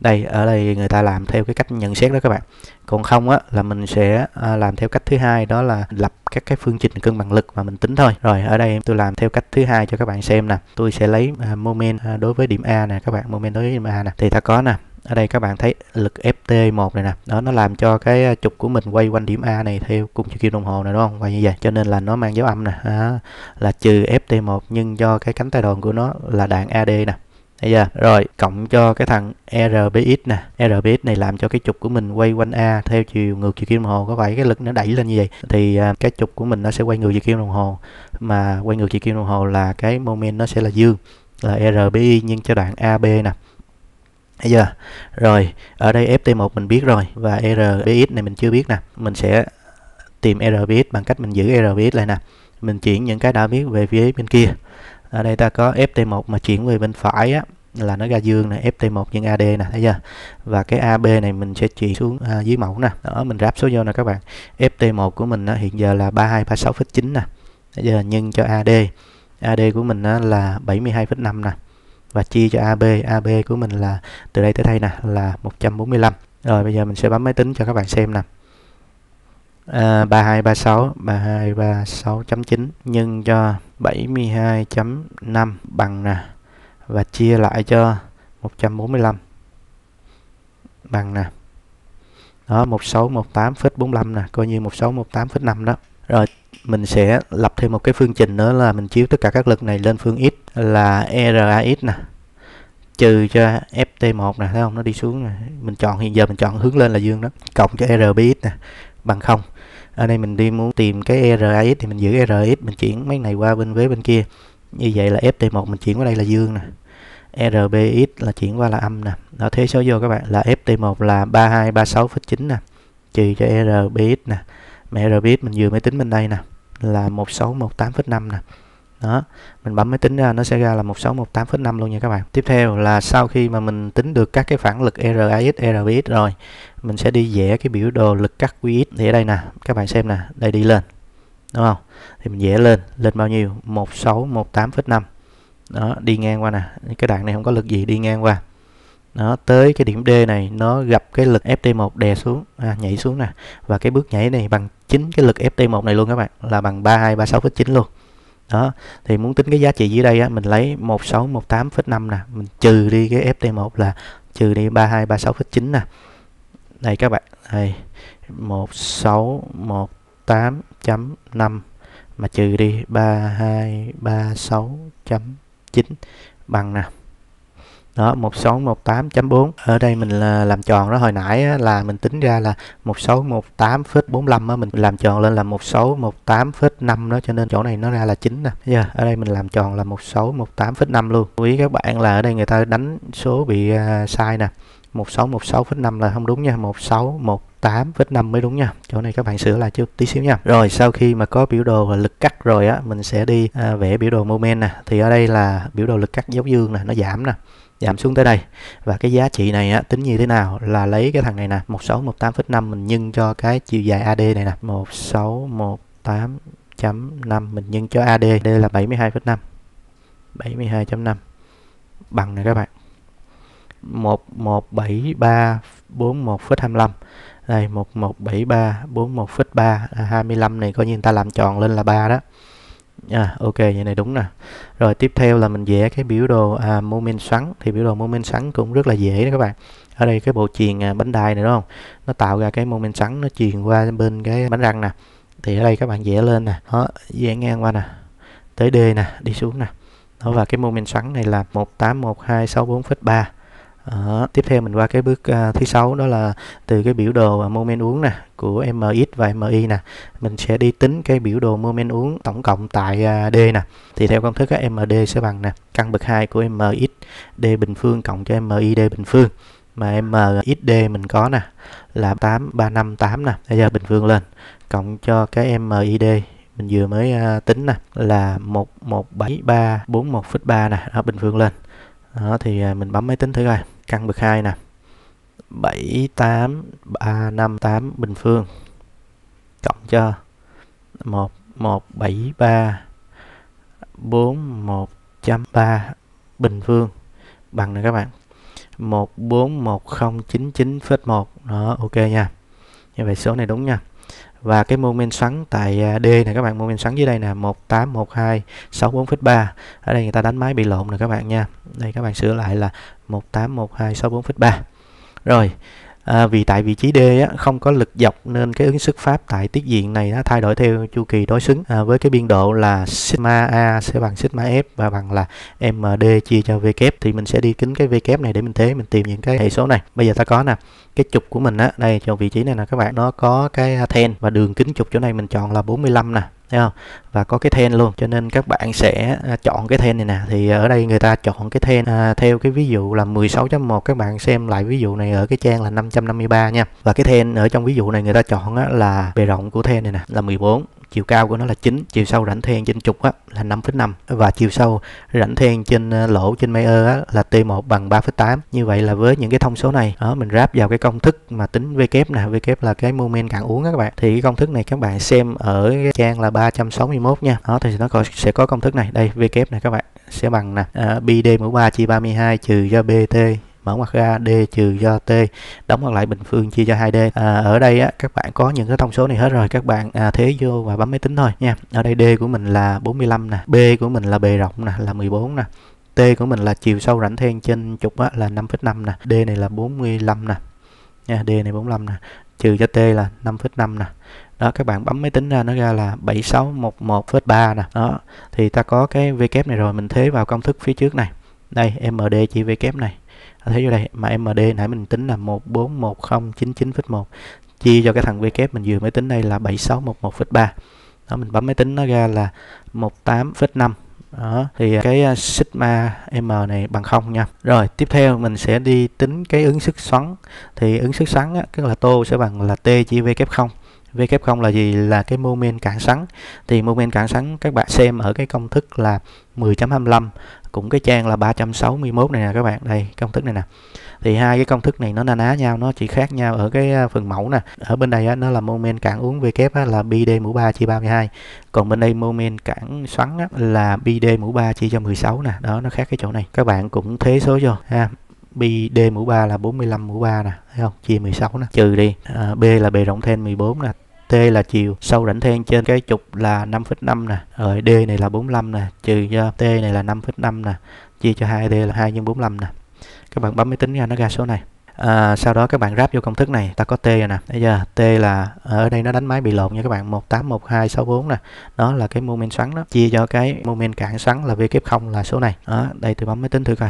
S1: đây ở đây người ta làm theo cái cách nhận xét đó các bạn còn không á là mình sẽ à, làm theo cách thứ hai đó là lập các cái phương trình cân bằng lực mà mình tính thôi rồi ở đây tôi làm theo cách thứ hai cho các bạn xem nè tôi sẽ lấy à, moment à, đối với điểm A nè các bạn moment đối với điểm A nè thì ta có nè ở đây các bạn thấy lực FT1 này nè nó nó làm cho cái trục của mình quay quanh điểm A này theo cùng chiều kim đồng hồ này đúng không quay như vậy cho nên là nó mang dấu âm nè à, là trừ FT1 nhưng do cái cánh tay đòn của nó là đạn AD nè Bây giờ rồi cộng cho cái thằng RBX nè RBX này làm cho cái trục của mình quay quanh A theo chiều ngược chiều kim đồng hồ có vậy cái lực nó đẩy lên như vậy thì à, cái trục của mình nó sẽ quay ngược chiều kim đồng hồ mà quay ngược chiều kim đồng hồ là cái moment nó sẽ là dương là RBI Nhưng cho đoạn AB nè Bây giờ rồi ở đây FT1 mình biết rồi và RBX này mình chưa biết nè mình sẽ tìm RBX bằng cách mình giữ RBX lại nè mình chuyển những cái đã biết về phía bên kia ở đây ta có ft1 mà chuyển về bên phải á là nó ra dương này ft1 nhân ad nè thấy chưa và cái ab này mình sẽ chuyển xuống à, dưới mẫu nè đó mình ráp số vô nè các bạn ft1 của mình á, hiện giờ là 3236,9 nè bây giờ nhân cho ad ad của mình á, là 72,5 nè và chia cho ab ab của mình là từ đây tới đây nè là 145 rồi bây giờ mình sẽ bấm máy tính cho các bạn xem nè à, 3236 3236.9 nhân cho 72.5 bằng nè và chia lại cho 145 bằng nè đó 1618,45 nè coi như 1618,5 đó rồi mình sẽ lập thêm một cái phương trình nữa là mình chiếu tất cả các lực này lên phương x là RAX nè trừ cho FT1 nè thấy không nó đi xuống nè mình chọn hiện giờ mình chọn hướng lên là dương đó cộng cho RBX nè bằng không ở đây mình đi muốn tìm cái RIS thì mình giữ RIS mình chuyển mấy này qua bên với bên kia như vậy là FT1 mình chuyển qua đây là dương nè RBX là chuyển qua là âm nè đó thế số vô các bạn là FT1 là 3236,9 nè trừ cho RBX nè mẹ RBX mình vừa mới tính bên đây nè là 1618,5 nè đó mình bấm máy tính ra nó sẽ ra là 1618,5 luôn nha các bạn tiếp theo là sau khi mà mình tính được các cái phản lực RAX, RBX rồi mình sẽ đi vẽ cái biểu đồ lực cắt QX thì ở đây nè các bạn xem nè đây đi lên đúng không thì mình vẽ lên lên bao nhiêu 1618,5 đó đi ngang qua nè cái đoạn này không có lực gì đi ngang qua nó tới cái điểm D này nó gặp cái lực FT1 đè xuống à, nhảy xuống nè và cái bước nhảy này bằng chính cái lực FT1 này luôn các bạn là bằng 3236,9 luôn đó thì muốn tính cái giá trị dưới đây á, mình lấy 1618,5 nè mình trừ đi cái FT1 là trừ đi 3236,9 nè đây các bạn đây 1618.5 mà trừ đi 3236.9 bằng nè đó 1618.4 ở đây mình là làm tròn đó hồi nãy là mình tính ra là 1618,45 á, mình làm tròn lên là 1618,5 đó cho nên chỗ này nó ra là 9 nè giờ dạ, ở đây mình làm tròn là 1618,5 luôn lưu ý các bạn là ở đây người ta đánh số bị à, sai nè 1616,5 là không đúng nha 1618 8 vết 5 mới đúng nha chỗ này các bạn sửa lại chút tí xíu nha rồi sau khi mà có biểu đồ và lực cắt rồi á mình sẽ đi à, vẽ biểu đồ moment nè thì ở đây là biểu đồ lực cắt dấu dương nè nó giảm nè giảm xuống tới đây và cái giá trị này á, tính như thế nào là lấy cái thằng này nè 1618,5 mình nhân cho cái chiều dài AD này nè 1618.5 mình nhân cho AD đây là 72,5 72.5 bằng này các bạn 11734,25 đây 1173 41 phít 3 à, 25 này coi như người ta làm tròn lên là 3 đó à, ok vậy này đúng nè rồi tiếp theo là mình vẽ cái biểu đồ à, mô men xoắn thì biểu đồ mô men xoắn cũng rất là dễ đó các bạn ở đây cái bộ chuyền à, bánh đai này đúng không nó tạo ra cái mô men xoắn nó truyền qua bên cái bánh răng nè thì ở đây các bạn vẽ lên nè đó vẽ ngang qua nè tới D nè đi xuống nè đó và cái mô men xoắn này là 181264,3 đó. tiếp theo mình qua cái bước uh, thứ sáu đó là từ cái biểu đồ uh, moment uống nè của MX và MI nè mình sẽ đi tính cái biểu đồ moment uống tổng cộng tại uh, D nè thì theo công thức uh, MD sẽ bằng nè căn bậc 2 của MX D bình phương cộng cho MI D bình phương mà MXD mình có nè là 8358 nè bây giờ bình phương lên cộng cho cái MID mình vừa mới uh, tính nè là 1173413 nè đó, bình phương lên đó, thì mình bấm máy tính thử coi căn bậc 2 nè 78358 bình phương cộng cho 1173 41.3 bình phương bằng nè các bạn phết 141099,1 đó ok nha như vậy số này đúng nha và cái moment xoắn tại à, D này các bạn moment xoắn dưới đây là 1812643 ở đây người ta đánh máy bị lộn rồi các bạn nha đây các bạn sửa lại là 1812643 rồi à, vì tại vị trí D á, không có lực dọc nên cái ứng sức pháp tại tiết diện này nó thay đổi theo chu kỳ đối xứng à, với cái biên độ là sigma A sẽ bằng sigma F và bằng là MD chia cho V kép thì mình sẽ đi kính cái V kép này để mình thế mình tìm những cái hệ số này bây giờ ta có nè cái trục của mình á đây cho vị trí này nè các bạn nó có cái then và đường kính trục chỗ này mình chọn là 45 nè thấy không và có cái then luôn cho nên các bạn sẽ à, chọn cái then này nè thì ở đây người ta chọn cái then à, theo cái ví dụ là 16.1 các bạn xem lại ví dụ này ở cái trang là 553 nha và cái then ở trong ví dụ này người ta chọn á, là bề rộng của then này nè là 14 chiều cao của nó là 9, chiều sâu rãnh then trên trục á, là 5,5 và chiều sâu rãnh then trên à, lỗ trên Mayer á, là T1 bằng 3,8. Như vậy là với những cái thông số này, đó, mình ráp vào cái công thức mà tính V kép nè, V kép là cái moment cạn uống các bạn. Thì cái công thức này các bạn xem ở trang là 361 31 nha đó thì nó có, sẽ có công thức này đây v kép này các bạn sẽ bằng nè à, bd mũ 3 chia 32 trừ cho bt mở ngoặc ra d trừ cho t đóng ngoặc lại bình phương chia cho 2d à, ở đây á, các bạn có những cái thông số này hết rồi các bạn à, thế vô và bấm máy tính thôi nha ở đây d của mình là 45 nè b của mình là bề rộng nè là 14 nè t của mình là chiều sâu rãnh then trên trục á, là 5,5 nè d này là 45 nè nha d này 45 nè trừ cho t là 5,5 nè đó các bạn bấm máy tính ra nó ra là 7611,3 nè đó thì ta có cái v vk này rồi mình thế vào công thức phía trước này đây md chỉ vk này thấy vô đây mà md nãy mình tính là 1410991 chia cho cái thằng v vk mình vừa mới tính đây là 7611,3 đó mình bấm máy tính nó ra là 18,5 đó thì cái à, sigma m này bằng không nha rồi tiếp theo mình sẽ đi tính cái ứng sức xoắn thì ứng sức xoắn á, tức là tô sẽ bằng là t chia v kép không V0 là gì? Là cái moment cản sắn. Thì moment cản sắn các bạn xem ở cái công thức là 10.25 cũng cái trang là 361 này nè các bạn. Đây, công thức này nè. Thì hai cái công thức này nó na ná nhau, nó chỉ khác nhau ở cái à, phần mẫu nè. Ở bên đây á, nó là moment cản uốn V á, là BD mũ 3 chia 32. Còn bên đây moment cản xoắn á, là BD mũ 3 chia cho 16 nè. Đó, nó khác cái chỗ này. Các bạn cũng thế số vô ha pi d mũ 3 là 45 mũ 3 nè thấy không chia 16 nè trừ đi à, b là bề rộng thêm 14 nè T là chiều sâu rãnh then trên cái trục là 5,5 nè rồi D này là 45 nè trừ cho T này là 5,5 nè chia cho 2D là 2 x 45 nè các bạn bấm máy tính ra nó ra số này à, sau đó các bạn ráp vô công thức này ta có T rồi nè bây giờ T là à, ở đây nó đánh máy bị lộn nha các bạn 181264 nè đó là cái moment xoắn đó chia cho cái moment cản xoắn là V kép 0 là số này đó đây tôi bấm máy tính thử coi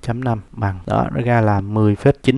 S1: 1.5 bằng đó nó ra là 10,9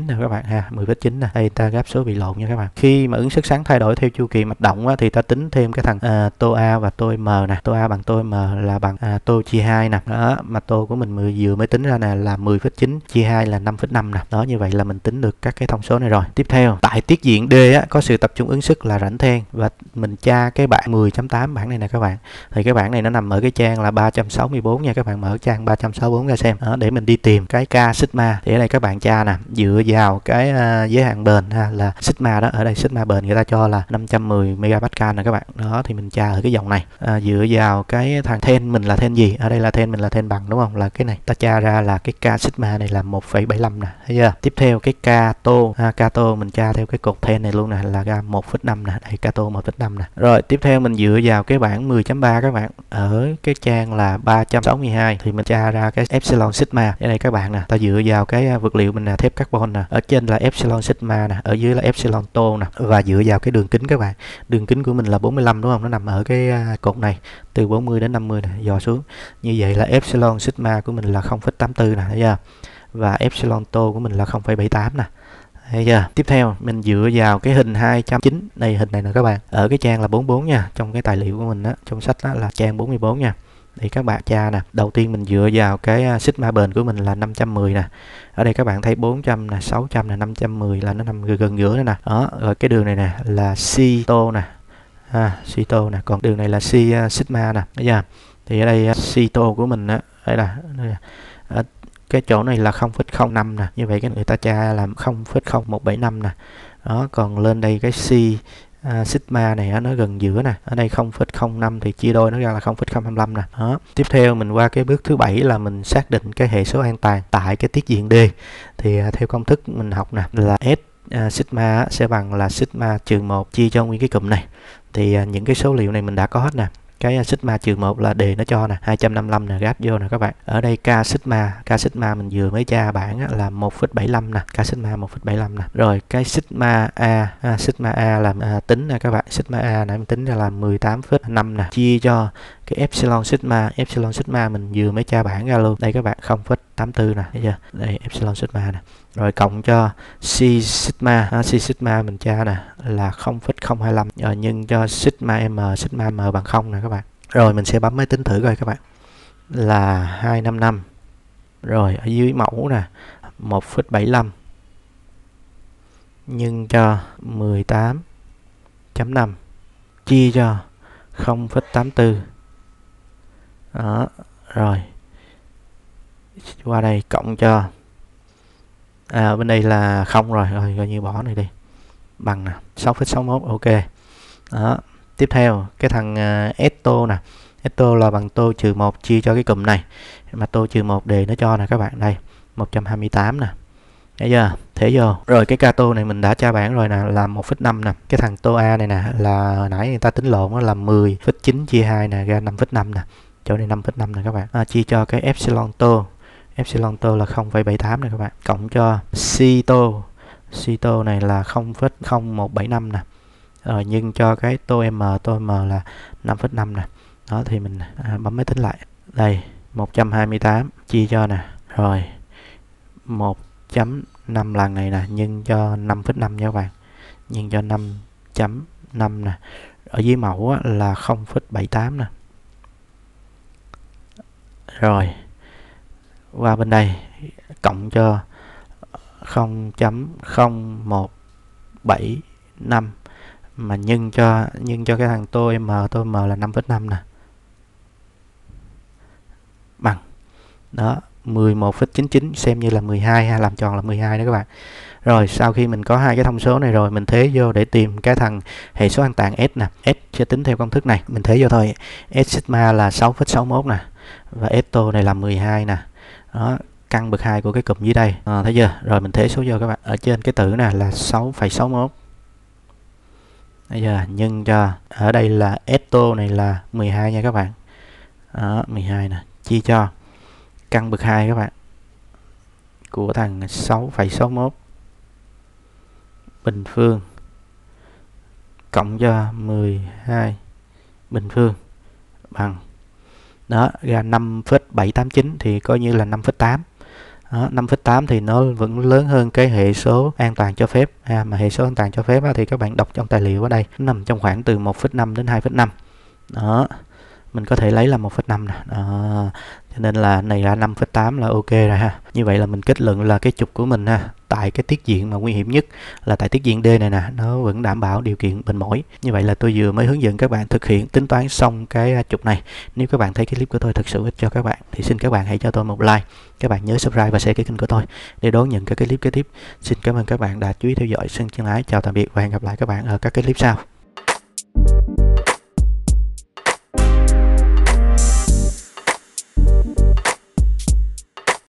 S1: nè các bạn ha 10,9 nè đây ta gáp số bị lộn nha các bạn khi mà ứng sức sáng thay đổi theo chu kỳ mạch động á, thì ta tính thêm cái thằng à, tô a và tô m nè tô a bằng tô m là bằng à, tô chia 2 nè đó mà tô của mình vừa mới tính ra nè là 10,9 chia 2 là 5,5 nè đó như vậy là mình tính được các cái thông số này rồi tiếp theo tại tiết diện d á, có sự tập trung ứng sức là rãnh than và mình tra cái bảng 10.8 bảng này nè các bạn thì cái bảng này nó nằm ở cái trang là 364 nha các bạn mở trang 364 ra xem đó, để mình đi tìm cái k sigma thì ở đây các bạn tra nè dựa vào cái ờ, giới hạn bền ha là sigma đó ở đây sigma bền người ta cho là 510 megapascal nè các bạn đó thì mình tra ở cái dòng này à, dựa vào cái thằng then mình là then gì ở đây là then mình là then bằng đúng không là cái này ta tra ra là cái k sigma này là 1,75 nè thấy chưa tiếp theo cái k tô ha, k tô mình tra theo cái cột then này luôn nè là ra 1,5 nè đây k tô 1,5 nè rồi tiếp theo mình dựa vào cái bảng 10.3 các bạn ở cái trang là 362 thì mình tra ra cái epsilon sigma đây này các bạn vàng nè ta dựa vào cái à, vật liệu mình là thép carbon nè ở trên là epsilon sigma nè ở dưới là epsilon tô nè và dựa vào cái đường kính các bạn đường kính của mình là 45 đúng không nó nằm ở cái à, cột này từ 40 đến 50 nè dò xuống như vậy là epsilon sigma của mình là 0,84 nè thấy chưa và epsilon tô của mình là 0,78 nè Thấy chưa? Tiếp theo mình dựa vào cái hình 209 này hình này nè các bạn. Ở cái trang là 44 nha, trong cái tài liệu của mình á, trong sách đó là trang 44 nha thì các bạn tra nè đầu tiên mình dựa vào cái sigma à, bền của mình là 510 nè ở đây các bạn thấy 400 nè 600 là 510 là nó nằm gần giữa đây nè đó rồi cái đường này nè là Cito nè à, Cito nè còn đường này là à, C sigma nè bây giờ thì ở đây uh, à, Cito của mình á đây là cái chỗ này là 0,05 nè như vậy cái người ta tra là 0,0175 nè đó còn lên đây cái C sigma à, này nó gần giữa nè ở đây 0,05 thì chia đôi nó ra là 0,025 nè đó tiếp theo mình qua cái bước thứ bảy là mình xác định cái hệ số an toàn tại cái tiết diện d thì à, theo công thức mình học nè là s sigma à, sẽ bằng là sigma trừ 1 chia cho nguyên cái cụm này thì những cái số liệu này mình đã có hết nè cái à, sigma trừ 1 là đề nó cho nè 255 nè gáp vô nè các bạn ở đây k sigma k sigma mình vừa mới tra bảng á, là 1,75 nè k sigma 1,75 nè rồi cái sigma a à, sigma a là à, tính nè các bạn sigma a nãy mình tính ra là 18,5 nè chia cho cái epsilon sigma epsilon sigma mình vừa mới tra bảng ra luôn đây các bạn 0,84 nè thấy chưa đây epsilon sigma nè rồi cộng cho C sigma à, C sigma mình tra nè là 0,025 à, ờ, nhân cho sigma m sigma m bằng 0 nè các bạn rồi mình sẽ bấm máy tính thử coi các bạn là 255 rồi ở dưới mẫu nè 1,75 nhân cho 18.5 chia cho 0,84 đó rồi qua đây cộng cho à, bên đây là không rồi rồi coi như bỏ này đi bằng nè 6,61 ok đó tiếp theo cái thằng uh, à, eto nè eto là bằng tô trừ 1 chia cho cái cụm này mà tô trừ 1 đề nó cho nè các bạn đây 128 nè Đấy giờ thế vô rồi cái ca tô này mình đã tra bảng rồi nè là 1,5 nè cái thằng tô a này nè là nãy người ta tính lộn nó là 10,9 chia 2 nè ra 5,5 nè chỗ này 5,5 nè các bạn à, chia cho cái epsilon tô epsilon tô là 0,78 này các bạn cộng cho si tô si tô này là 0,0175 nè rồi ờ, nhưng cho cái tô m tô m là 5,5 nè đó thì mình à, bấm máy tính lại đây 128 chia cho nè rồi 1.5 lần này nè nhân cho 5,5 nha các bạn nhân cho 5.5 nè ở dưới mẫu á, là 0,78 nè rồi qua bên đây cộng cho 0.0175 mà nhân cho nhân cho cái thằng tôi m tôi m là 5,5 nè bằng đó 11,99 xem như là 12 ha làm tròn là 12 đó các bạn rồi sau khi mình có hai cái thông số này rồi mình thế vô để tìm cái thằng hệ số an toàn S nè S sẽ tính theo công thức này mình thế vô thôi S sigma là 6,61 nè và S tô này là 12 nè đó căn bậc hai của cái cụm dưới đây à, thấy chưa rồi mình thế số vô các bạn ở trên cái tử nè là 6,61 bây giờ nhân cho ở đây là eto này là 12 nha các bạn đó, 12 nè chia cho căn bậc hai các bạn của thằng 6,61 bình phương cộng cho 12 bình phương bằng đó ra 5,789 thì coi như là 5,8 đó, 5,8 thì nó vẫn lớn hơn cái hệ số an toàn cho phép à, mà hệ số an toàn cho phép á, thì các bạn đọc trong tài liệu ở đây nó nằm trong khoảng từ 1,5 đến 2,5 đó mình có thể lấy là 1,5 nè cho nên là này là 5,8 là ok rồi ha như vậy là mình kết luận là cái trục của mình ha tại cái tiết diện mà nguy hiểm nhất là tại tiết diện D này nè nó vẫn đảm bảo điều kiện bình mỏi như vậy là tôi vừa mới hướng dẫn các bạn thực hiện tính toán xong cái à, trục này nếu các bạn thấy cái clip của tôi thực sự ích cho các bạn thì xin các bạn hãy cho tôi một like các bạn nhớ subscribe và share cái kênh của tôi để đón nhận các cái clip kế tiếp xin cảm ơn các bạn đã chú ý theo dõi xin chân ái chào tạm biệt và hẹn gặp lại các bạn ở các cái clip sau